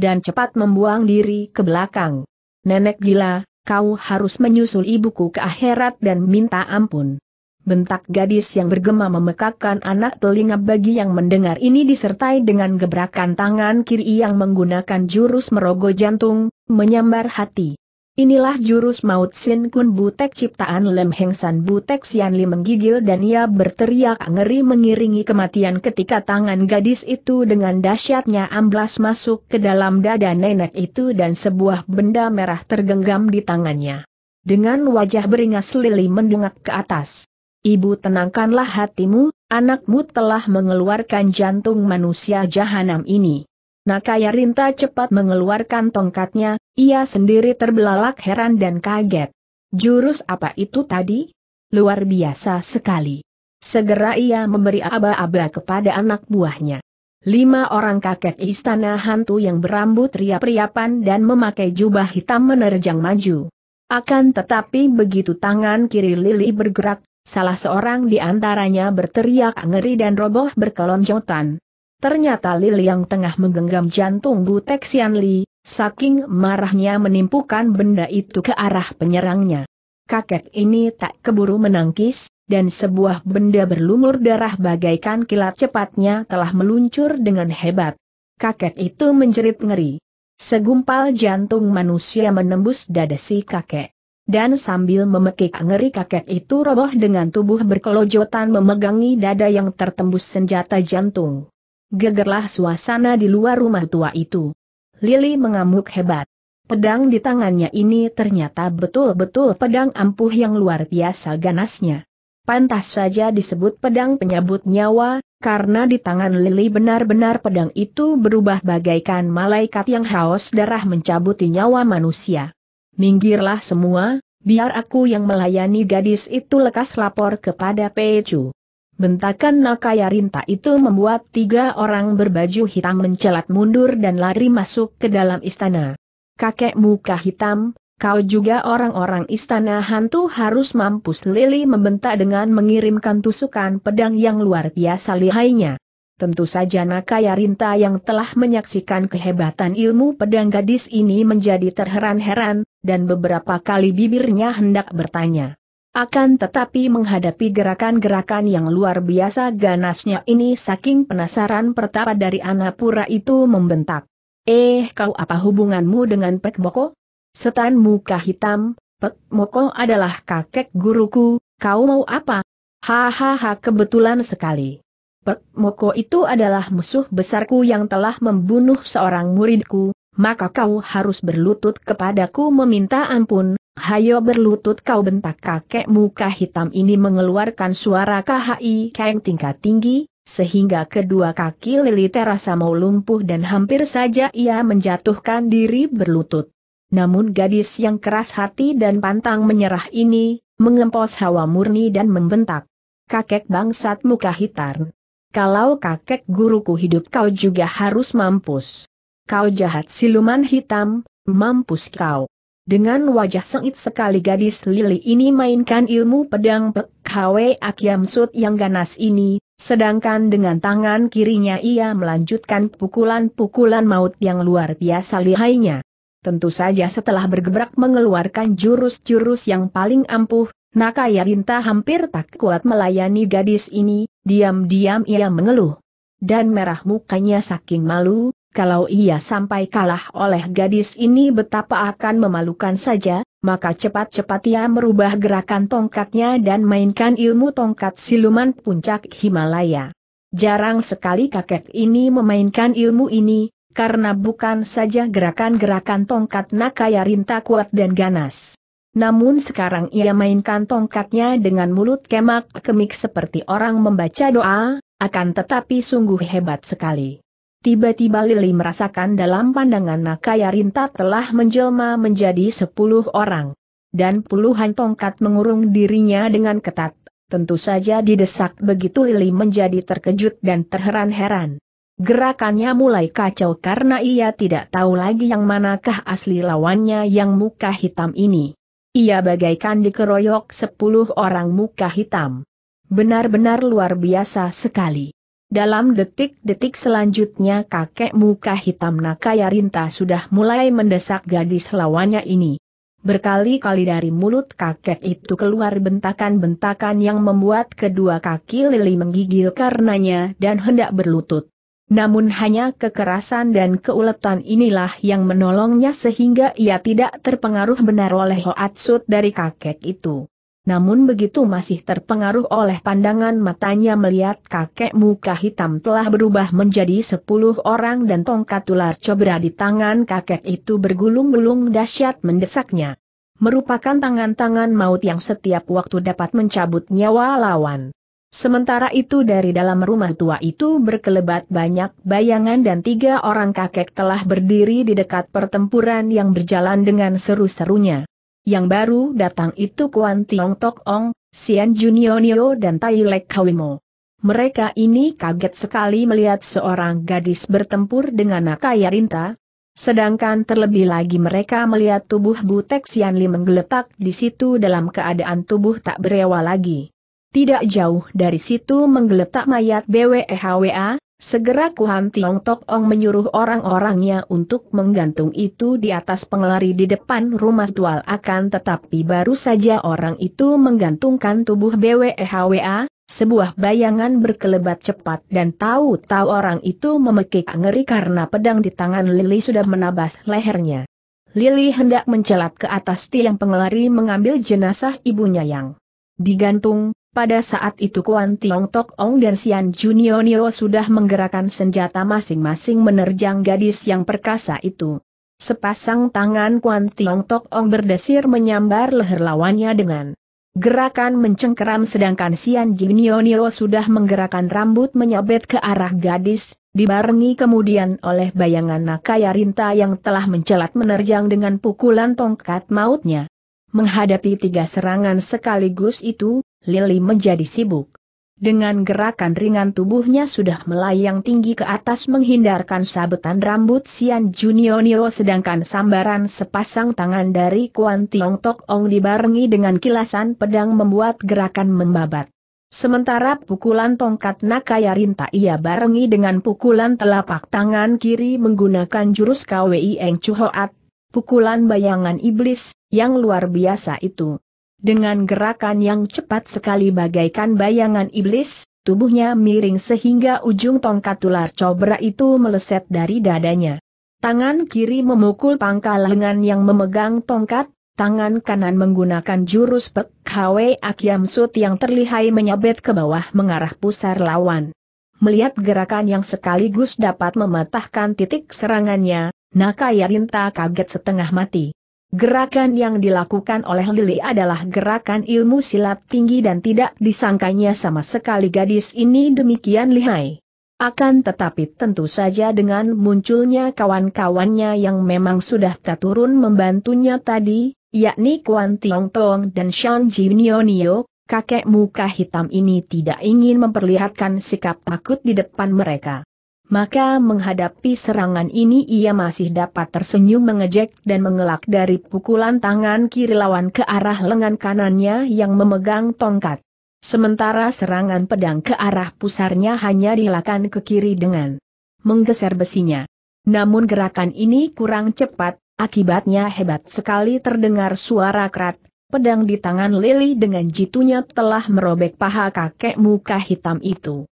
Dan cepat membuang diri ke belakang. Nenek gila, kau harus menyusul ibuku ke akhirat dan minta ampun. Bentak gadis yang bergema memekakkan anak telinga bagi yang mendengar ini disertai dengan gebrakan tangan kiri yang menggunakan jurus merogoh jantung, menyambar hati. Inilah jurus maut Sin Kun Butek ciptaan Lem Heng San Butek Sian Li menggigil dan ia berteriak ngeri mengiringi kematian ketika tangan gadis itu dengan dahsyatnya amblas masuk ke dalam dada nenek itu dan sebuah benda merah tergenggam di tangannya. Dengan wajah beringas Lili mendungak ke atas. Ibu tenangkanlah hatimu, anakmu telah mengeluarkan jantung manusia jahanam ini. Nakaya Rinta cepat mengeluarkan tongkatnya, ia sendiri terbelalak heran dan kaget. Jurus apa itu tadi? Luar biasa sekali. Segera ia memberi aba-aba kepada anak buahnya. Lima orang kakek istana hantu yang berambut ria riapan dan memakai jubah hitam menerjang maju. Akan tetapi begitu tangan kiri Lili bergerak, salah seorang di antaranya berteriak ngeri dan roboh berkelonjotan. Ternyata Lili yang tengah menggenggam jantung Butek Texian Li, Saking marahnya menimpukan benda itu ke arah penyerangnya. Kakek ini tak keburu menangkis, dan sebuah benda berlumur darah bagaikan kilat cepatnya telah meluncur dengan hebat. Kakek itu menjerit ngeri. Segumpal jantung manusia menembus dada si kakek. Dan sambil memekik ngeri kakek itu roboh dengan tubuh berkelojotan memegangi dada yang tertembus senjata jantung. Gegerlah suasana di luar rumah tua itu. Lili mengamuk hebat. Pedang di tangannya ini ternyata betul-betul pedang ampuh yang luar biasa ganasnya. Pantas saja disebut pedang penyabut nyawa, karena di tangan Lili benar-benar pedang itu berubah bagaikan malaikat yang haus darah mencabuti nyawa manusia. Minggirlah semua, biar aku yang melayani gadis itu lekas lapor kepada Pecu. Bentakan Nakaya Rinta itu membuat tiga orang berbaju hitam mencelat mundur dan lari masuk ke dalam istana. Kakek muka hitam, kau juga orang-orang istana hantu harus mampus Lili membentak dengan mengirimkan tusukan pedang yang luar biasa lihainya. Tentu saja Nakaya Rinta yang telah menyaksikan kehebatan ilmu pedang gadis ini menjadi terheran-heran, dan beberapa kali bibirnya hendak bertanya. Akan tetapi menghadapi gerakan-gerakan yang luar biasa ganasnya ini saking penasaran pertapa dari Anapura itu membentak. Eh kau apa hubunganmu dengan Pek Moko? Setan muka hitam, Pek Moko adalah kakek guruku, kau mau apa? Hahaha kebetulan sekali. Pek Moko itu adalah musuh besarku yang telah membunuh seorang muridku, maka kau harus berlutut kepadaku meminta ampun, Hayo berlutut kau bentak kakek muka hitam ini mengeluarkan suara KHI Kang tingkat tinggi, sehingga kedua kaki Lili terasa mau lumpuh dan hampir saja ia menjatuhkan diri berlutut. Namun gadis yang keras hati dan pantang menyerah ini, mengempos hawa murni dan membentak. Kakek bangsat muka hitam. Kalau kakek guruku hidup kau juga harus mampus. Kau jahat siluman hitam, mampus kau. Dengan wajah sengit sekali gadis Lili ini mainkan ilmu pedang Pek Hwe Akyam yang ganas ini, sedangkan dengan tangan kirinya ia melanjutkan pukulan-pukulan maut yang luar biasa lihainya. Tentu saja setelah bergebrak mengeluarkan jurus-jurus yang paling ampuh, Nakaya Rinta hampir tak kuat melayani gadis ini, diam-diam ia mengeluh. Dan merah mukanya saking malu, kalau ia sampai kalah oleh gadis ini betapa akan memalukan saja, maka cepat-cepat ia merubah gerakan tongkatnya dan mainkan ilmu tongkat siluman puncak Himalaya. Jarang sekali kakek ini memainkan ilmu ini, karena bukan saja gerakan-gerakan tongkat Nakaya Rinta kuat dan ganas. Namun sekarang ia mainkan tongkatnya dengan mulut kemak-kemik seperti orang membaca doa, akan tetapi sungguh hebat sekali. Tiba-tiba Lili merasakan dalam pandangan Nakaya Rinta telah menjelma menjadi sepuluh orang. Dan puluhan tongkat mengurung dirinya dengan ketat. Tentu saja didesak begitu Lili menjadi terkejut dan terheran-heran. Gerakannya mulai kacau karena ia tidak tahu lagi yang manakah asli lawannya yang muka hitam ini. Ia bagaikan dikeroyok sepuluh orang muka hitam. Benar-benar luar biasa sekali. Dalam detik-detik selanjutnya kakek muka hitam Nakaya Rinta sudah mulai mendesak gadis lawannya ini. Berkali-kali dari mulut kakek itu keluar bentakan-bentakan yang membuat kedua kaki Lili menggigil karenanya dan hendak berlutut. Namun hanya kekerasan dan keuletan inilah yang menolongnya sehingga ia tidak terpengaruh benar oleh hoatsut dari kakek itu namun begitu masih terpengaruh oleh pandangan matanya melihat kakek muka hitam telah berubah menjadi sepuluh orang dan tongkat ular cobra di tangan kakek itu bergulung-gulung dahsyat mendesaknya. Merupakan tangan-tangan maut yang setiap waktu dapat mencabut nyawa lawan. Sementara itu dari dalam rumah tua itu berkelebat banyak bayangan dan tiga orang kakek telah berdiri di dekat pertempuran yang berjalan dengan seru-serunya yang baru datang itu Kuan Tiong Tok Ong, Sian Junionio dan Tai Lek Kawimo. Mereka ini kaget sekali melihat seorang gadis bertempur dengan Nakaya Rinta, sedangkan terlebih lagi mereka melihat tubuh Butek Li menggeletak di situ dalam keadaan tubuh tak berewa lagi. Tidak jauh dari situ menggeletak mayat BWEHWA, Segera Kuan Tiong Tok Ong menyuruh orang-orangnya untuk menggantung itu di atas pengelari di depan rumah tual akan tetapi baru saja orang itu menggantungkan tubuh BWEHWA, sebuah bayangan berkelebat cepat dan tahu-tahu orang itu memekik ngeri karena pedang di tangan Lili sudah menabas lehernya. Lili hendak mencelat ke atas tiang pengelari mengambil jenazah ibunya yang digantung, pada saat itu Kuan Tiong Tok Ong dan Sian Junionio sudah menggerakkan senjata masing-masing menerjang gadis yang perkasa itu. Sepasang tangan Kuan Tiong Tok Ong berdesir menyambar leher lawannya dengan gerakan mencengkeram sedangkan Sian Junionio sudah menggerakkan rambut menyabet ke arah gadis, dibarengi kemudian oleh bayangan Nakaya Rinta yang telah mencelat menerjang dengan pukulan tongkat mautnya. Menghadapi tiga serangan sekaligus itu, Lili menjadi sibuk. Dengan gerakan ringan tubuhnya sudah melayang tinggi ke atas menghindarkan sabetan rambut Sian Junionio sedangkan sambaran sepasang tangan dari Kuan Tiong Tok Ong dibarengi dengan kilasan pedang membuat gerakan membabat. Sementara pukulan tongkat Nakaya Rinta ia barengi dengan pukulan telapak tangan kiri menggunakan jurus KWI Eng Chuhoat, pukulan bayangan iblis, yang luar biasa itu. Dengan gerakan yang cepat sekali bagaikan bayangan iblis, tubuhnya miring sehingga ujung tongkat ular cobra itu meleset dari dadanya. Tangan kiri memukul pangkal lengan yang memegang tongkat, tangan kanan menggunakan jurus pek Hwe Sut yang terlihai menyabet ke bawah mengarah pusar lawan. Melihat gerakan yang sekaligus dapat mematahkan titik serangannya, Naka Yarinta kaget setengah mati. Gerakan yang dilakukan oleh Lili adalah gerakan ilmu silat tinggi dan tidak disangkanya sama sekali gadis ini demikian lihai. Akan tetapi tentu saja dengan munculnya kawan-kawannya yang memang sudah keturun membantunya tadi, yakni Kuan Tiong Tong dan Sean Jinionio, kakek muka hitam ini tidak ingin memperlihatkan sikap takut di depan mereka maka menghadapi serangan ini ia masih dapat tersenyum mengejek dan mengelak dari pukulan tangan kiri lawan ke arah lengan kanannya yang memegang tongkat. Sementara serangan pedang ke arah pusarnya hanya dilakukan ke kiri dengan menggeser besinya. Namun gerakan ini kurang cepat, akibatnya hebat sekali terdengar suara krat, pedang di tangan Lily dengan jitunya telah merobek paha kakek muka hitam itu.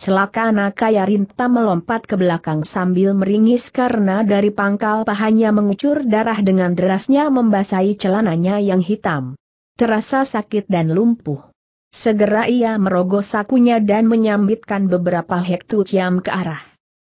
Celaka Nakaya Rinta melompat ke belakang sambil meringis karena dari pangkal pahanya mengucur darah dengan derasnya membasahi celananya yang hitam. Terasa sakit dan lumpuh. Segera ia merogoh sakunya dan menyambitkan beberapa hektu jam ke arah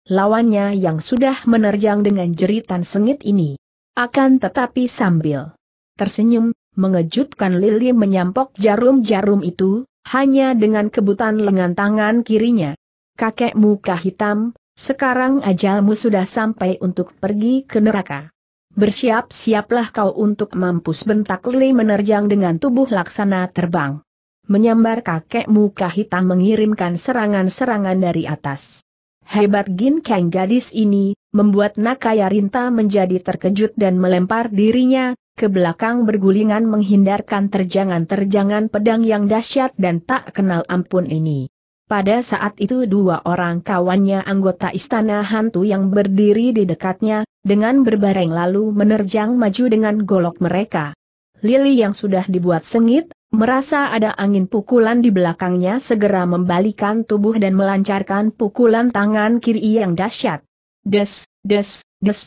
lawannya yang sudah menerjang dengan jeritan sengit ini. Akan tetapi sambil tersenyum, mengejutkan Lili menyampok jarum-jarum itu, hanya dengan kebutan lengan tangan kirinya kakek muka hitam, sekarang ajalmu sudah sampai untuk pergi ke neraka. Bersiap-siaplah kau untuk mampus bentak Lili menerjang dengan tubuh laksana terbang. Menyambar kakek muka hitam mengirimkan serangan-serangan dari atas. Hebat Gin Kang gadis ini, membuat Nakaya Rinta menjadi terkejut dan melempar dirinya, ke belakang bergulingan menghindarkan terjangan-terjangan pedang yang dahsyat dan tak kenal ampun ini. Pada saat itu dua orang kawannya anggota istana hantu yang berdiri di dekatnya, dengan berbareng lalu menerjang maju dengan golok mereka. Lili yang sudah dibuat sengit, merasa ada angin pukulan di belakangnya segera membalikan tubuh dan melancarkan pukulan tangan kiri yang dahsyat. Des, des, des.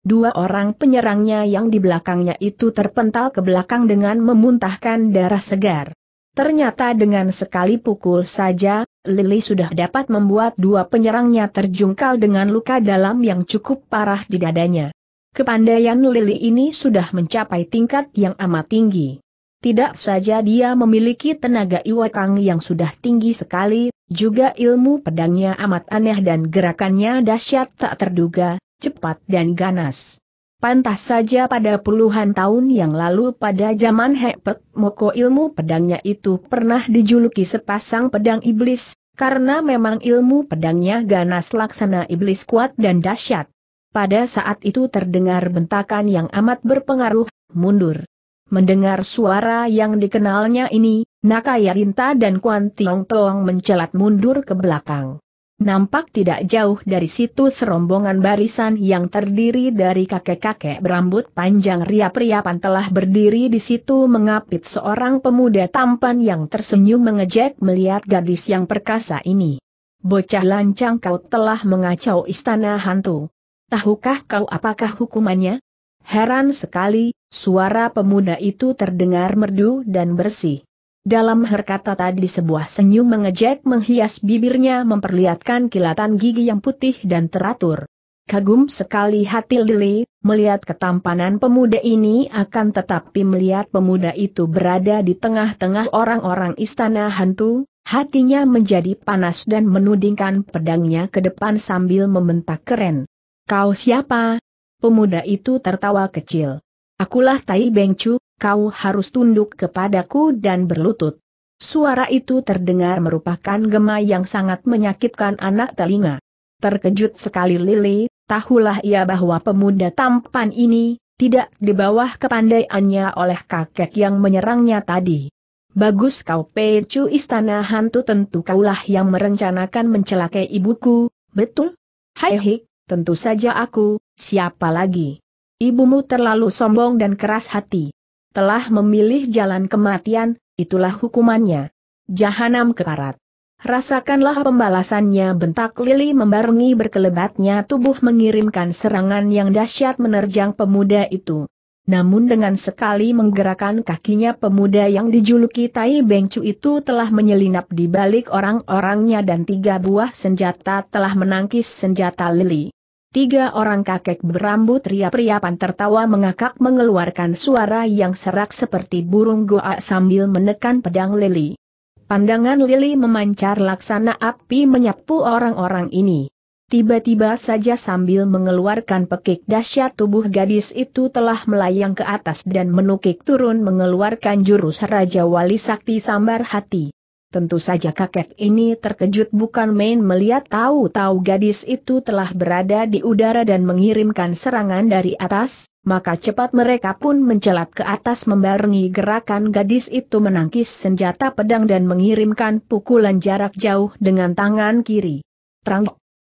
Dua orang penyerangnya yang di belakangnya itu terpental ke belakang dengan memuntahkan darah segar. Ternyata dengan sekali pukul saja, Lili sudah dapat membuat dua penyerangnya terjungkal dengan luka dalam yang cukup parah di dadanya. Kepandaian Lili ini sudah mencapai tingkat yang amat tinggi. Tidak saja dia memiliki tenaga iwakang yang sudah tinggi sekali, juga ilmu pedangnya amat aneh dan gerakannya dahsyat tak terduga, cepat dan ganas. Pantas saja pada puluhan tahun yang lalu pada zaman Hepek Moko ilmu pedangnya itu pernah dijuluki sepasang pedang iblis, karena memang ilmu pedangnya ganas laksana iblis kuat dan dahsyat. Pada saat itu terdengar bentakan yang amat berpengaruh, mundur. Mendengar suara yang dikenalnya ini, Nakaya Rinta dan Kuan Tiong Tong mencelat mundur ke belakang. Nampak tidak jauh dari situ serombongan barisan yang terdiri dari kakek-kakek berambut panjang ria-priapan telah berdiri di situ mengapit seorang pemuda tampan yang tersenyum mengejek melihat gadis yang perkasa ini. Bocah lancang kau telah mengacau istana hantu. Tahukah kau apakah hukumannya? Heran sekali, suara pemuda itu terdengar merdu dan bersih. Dalam herkata tadi sebuah senyum mengejek menghias bibirnya memperlihatkan kilatan gigi yang putih dan teratur. Kagum sekali hati Lili, melihat ketampanan pemuda ini akan tetapi melihat pemuda itu berada di tengah-tengah orang-orang istana hantu, hatinya menjadi panas dan menudingkan pedangnya ke depan sambil membentak keren. Kau siapa? Pemuda itu tertawa kecil. Akulah Tai Bengcu, kau harus tunduk kepadaku dan berlutut. Suara itu terdengar merupakan gema yang sangat menyakitkan anak telinga. Terkejut sekali Lili, tahulah ia bahwa pemuda tampan ini, tidak di bawah kepandaiannya oleh kakek yang menyerangnya tadi. Bagus kau pecu istana hantu tentu kaulah yang merencanakan mencelakai ibuku, betul? Hai hik, tentu saja aku, siapa lagi? Ibumu terlalu sombong dan keras hati telah memilih jalan kematian, itulah hukumannya. Jahanam keparat. Rasakanlah pembalasannya bentak Lili membarungi berkelebatnya tubuh mengirimkan serangan yang dahsyat menerjang pemuda itu. Namun dengan sekali menggerakkan kakinya pemuda yang dijuluki Tai Bengcu itu telah menyelinap di balik orang-orangnya dan tiga buah senjata telah menangkis senjata Lili. Tiga orang kakek berambut ria-ria priapan tertawa mengakak mengeluarkan suara yang serak seperti burung goa sambil menekan pedang lili. Pandangan lili memancar laksana api menyapu orang-orang ini. Tiba-tiba saja sambil mengeluarkan pekik dahsyat tubuh gadis itu telah melayang ke atas dan menukik turun mengeluarkan jurus Raja Wali Sakti Sambar Hati. Tentu saja kakek ini terkejut bukan main melihat tahu-tahu gadis itu telah berada di udara dan mengirimkan serangan dari atas, maka cepat mereka pun mencelat ke atas membarengi gerakan gadis itu menangkis senjata pedang dan mengirimkan pukulan jarak jauh dengan tangan kiri. Terang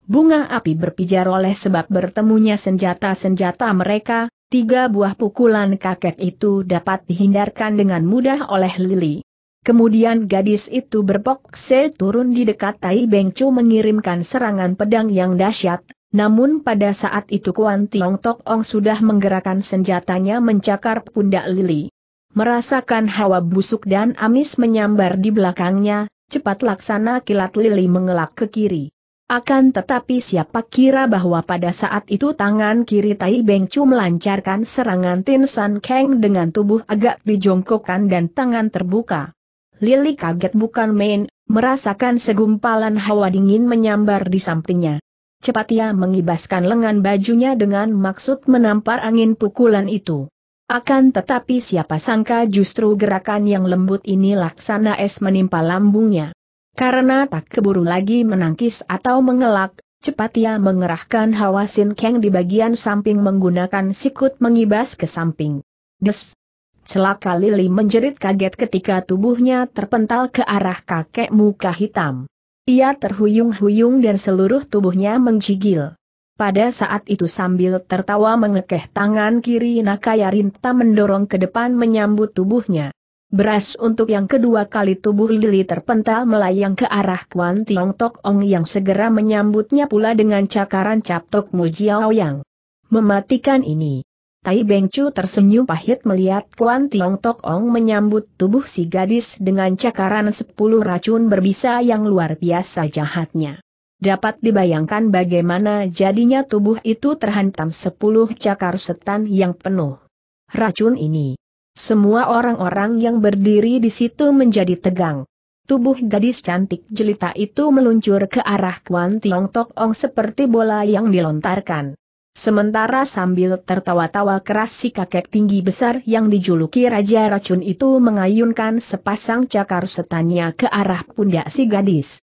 Bunga api berpijar oleh sebab bertemunya senjata-senjata mereka, tiga buah pukulan kakek itu dapat dihindarkan dengan mudah oleh Lily. Kemudian gadis itu berpokse turun di dekat Tai Beng mengirimkan serangan pedang yang dahsyat, namun pada saat itu Kuan Tiong Tok Ong sudah menggerakkan senjatanya mencakar pundak Lili. Merasakan hawa busuk dan amis menyambar di belakangnya, cepat laksana kilat Lili mengelak ke kiri. Akan tetapi siapa kira bahwa pada saat itu tangan kiri Tai Beng Chu melancarkan serangan Tin San Kang dengan tubuh agak dijongkokkan dan tangan terbuka. Lili kaget bukan main, merasakan segumpalan hawa dingin menyambar di sampingnya. Cepat ia mengibaskan lengan bajunya dengan maksud menampar angin pukulan itu. Akan tetapi siapa sangka justru gerakan yang lembut ini laksana es menimpa lambungnya. Karena tak keburu lagi menangkis atau mengelak, cepat ia mengerahkan hawa sinkeng di bagian samping menggunakan sikut mengibas ke samping. Des! Celaka Lili menjerit kaget ketika tubuhnya terpental ke arah kakek muka hitam. Ia terhuyung-huyung dan seluruh tubuhnya menggigil. Pada saat itu sambil tertawa mengekeh tangan kiri Nakaya Rinta mendorong ke depan menyambut tubuhnya. Beras untuk yang kedua kali tubuh Lili terpental melayang ke arah Kwan Tiong Tok Ong yang segera menyambutnya pula dengan cakaran cap Tok Mujiao Yang. Mematikan ini. Tai Beng Chu tersenyum pahit melihat Kuan Tiong Tok Ong menyambut tubuh si gadis dengan cakaran sepuluh racun berbisa yang luar biasa jahatnya. Dapat dibayangkan bagaimana jadinya tubuh itu terhantam sepuluh cakar setan yang penuh racun ini. Semua orang-orang yang berdiri di situ menjadi tegang. Tubuh gadis cantik jelita itu meluncur ke arah Kuan Tiong Tok Ong seperti bola yang dilontarkan. Sementara sambil tertawa-tawa keras si kakek tinggi besar yang dijuluki Raja Racun itu mengayunkan sepasang cakar setannya ke arah pundak si gadis.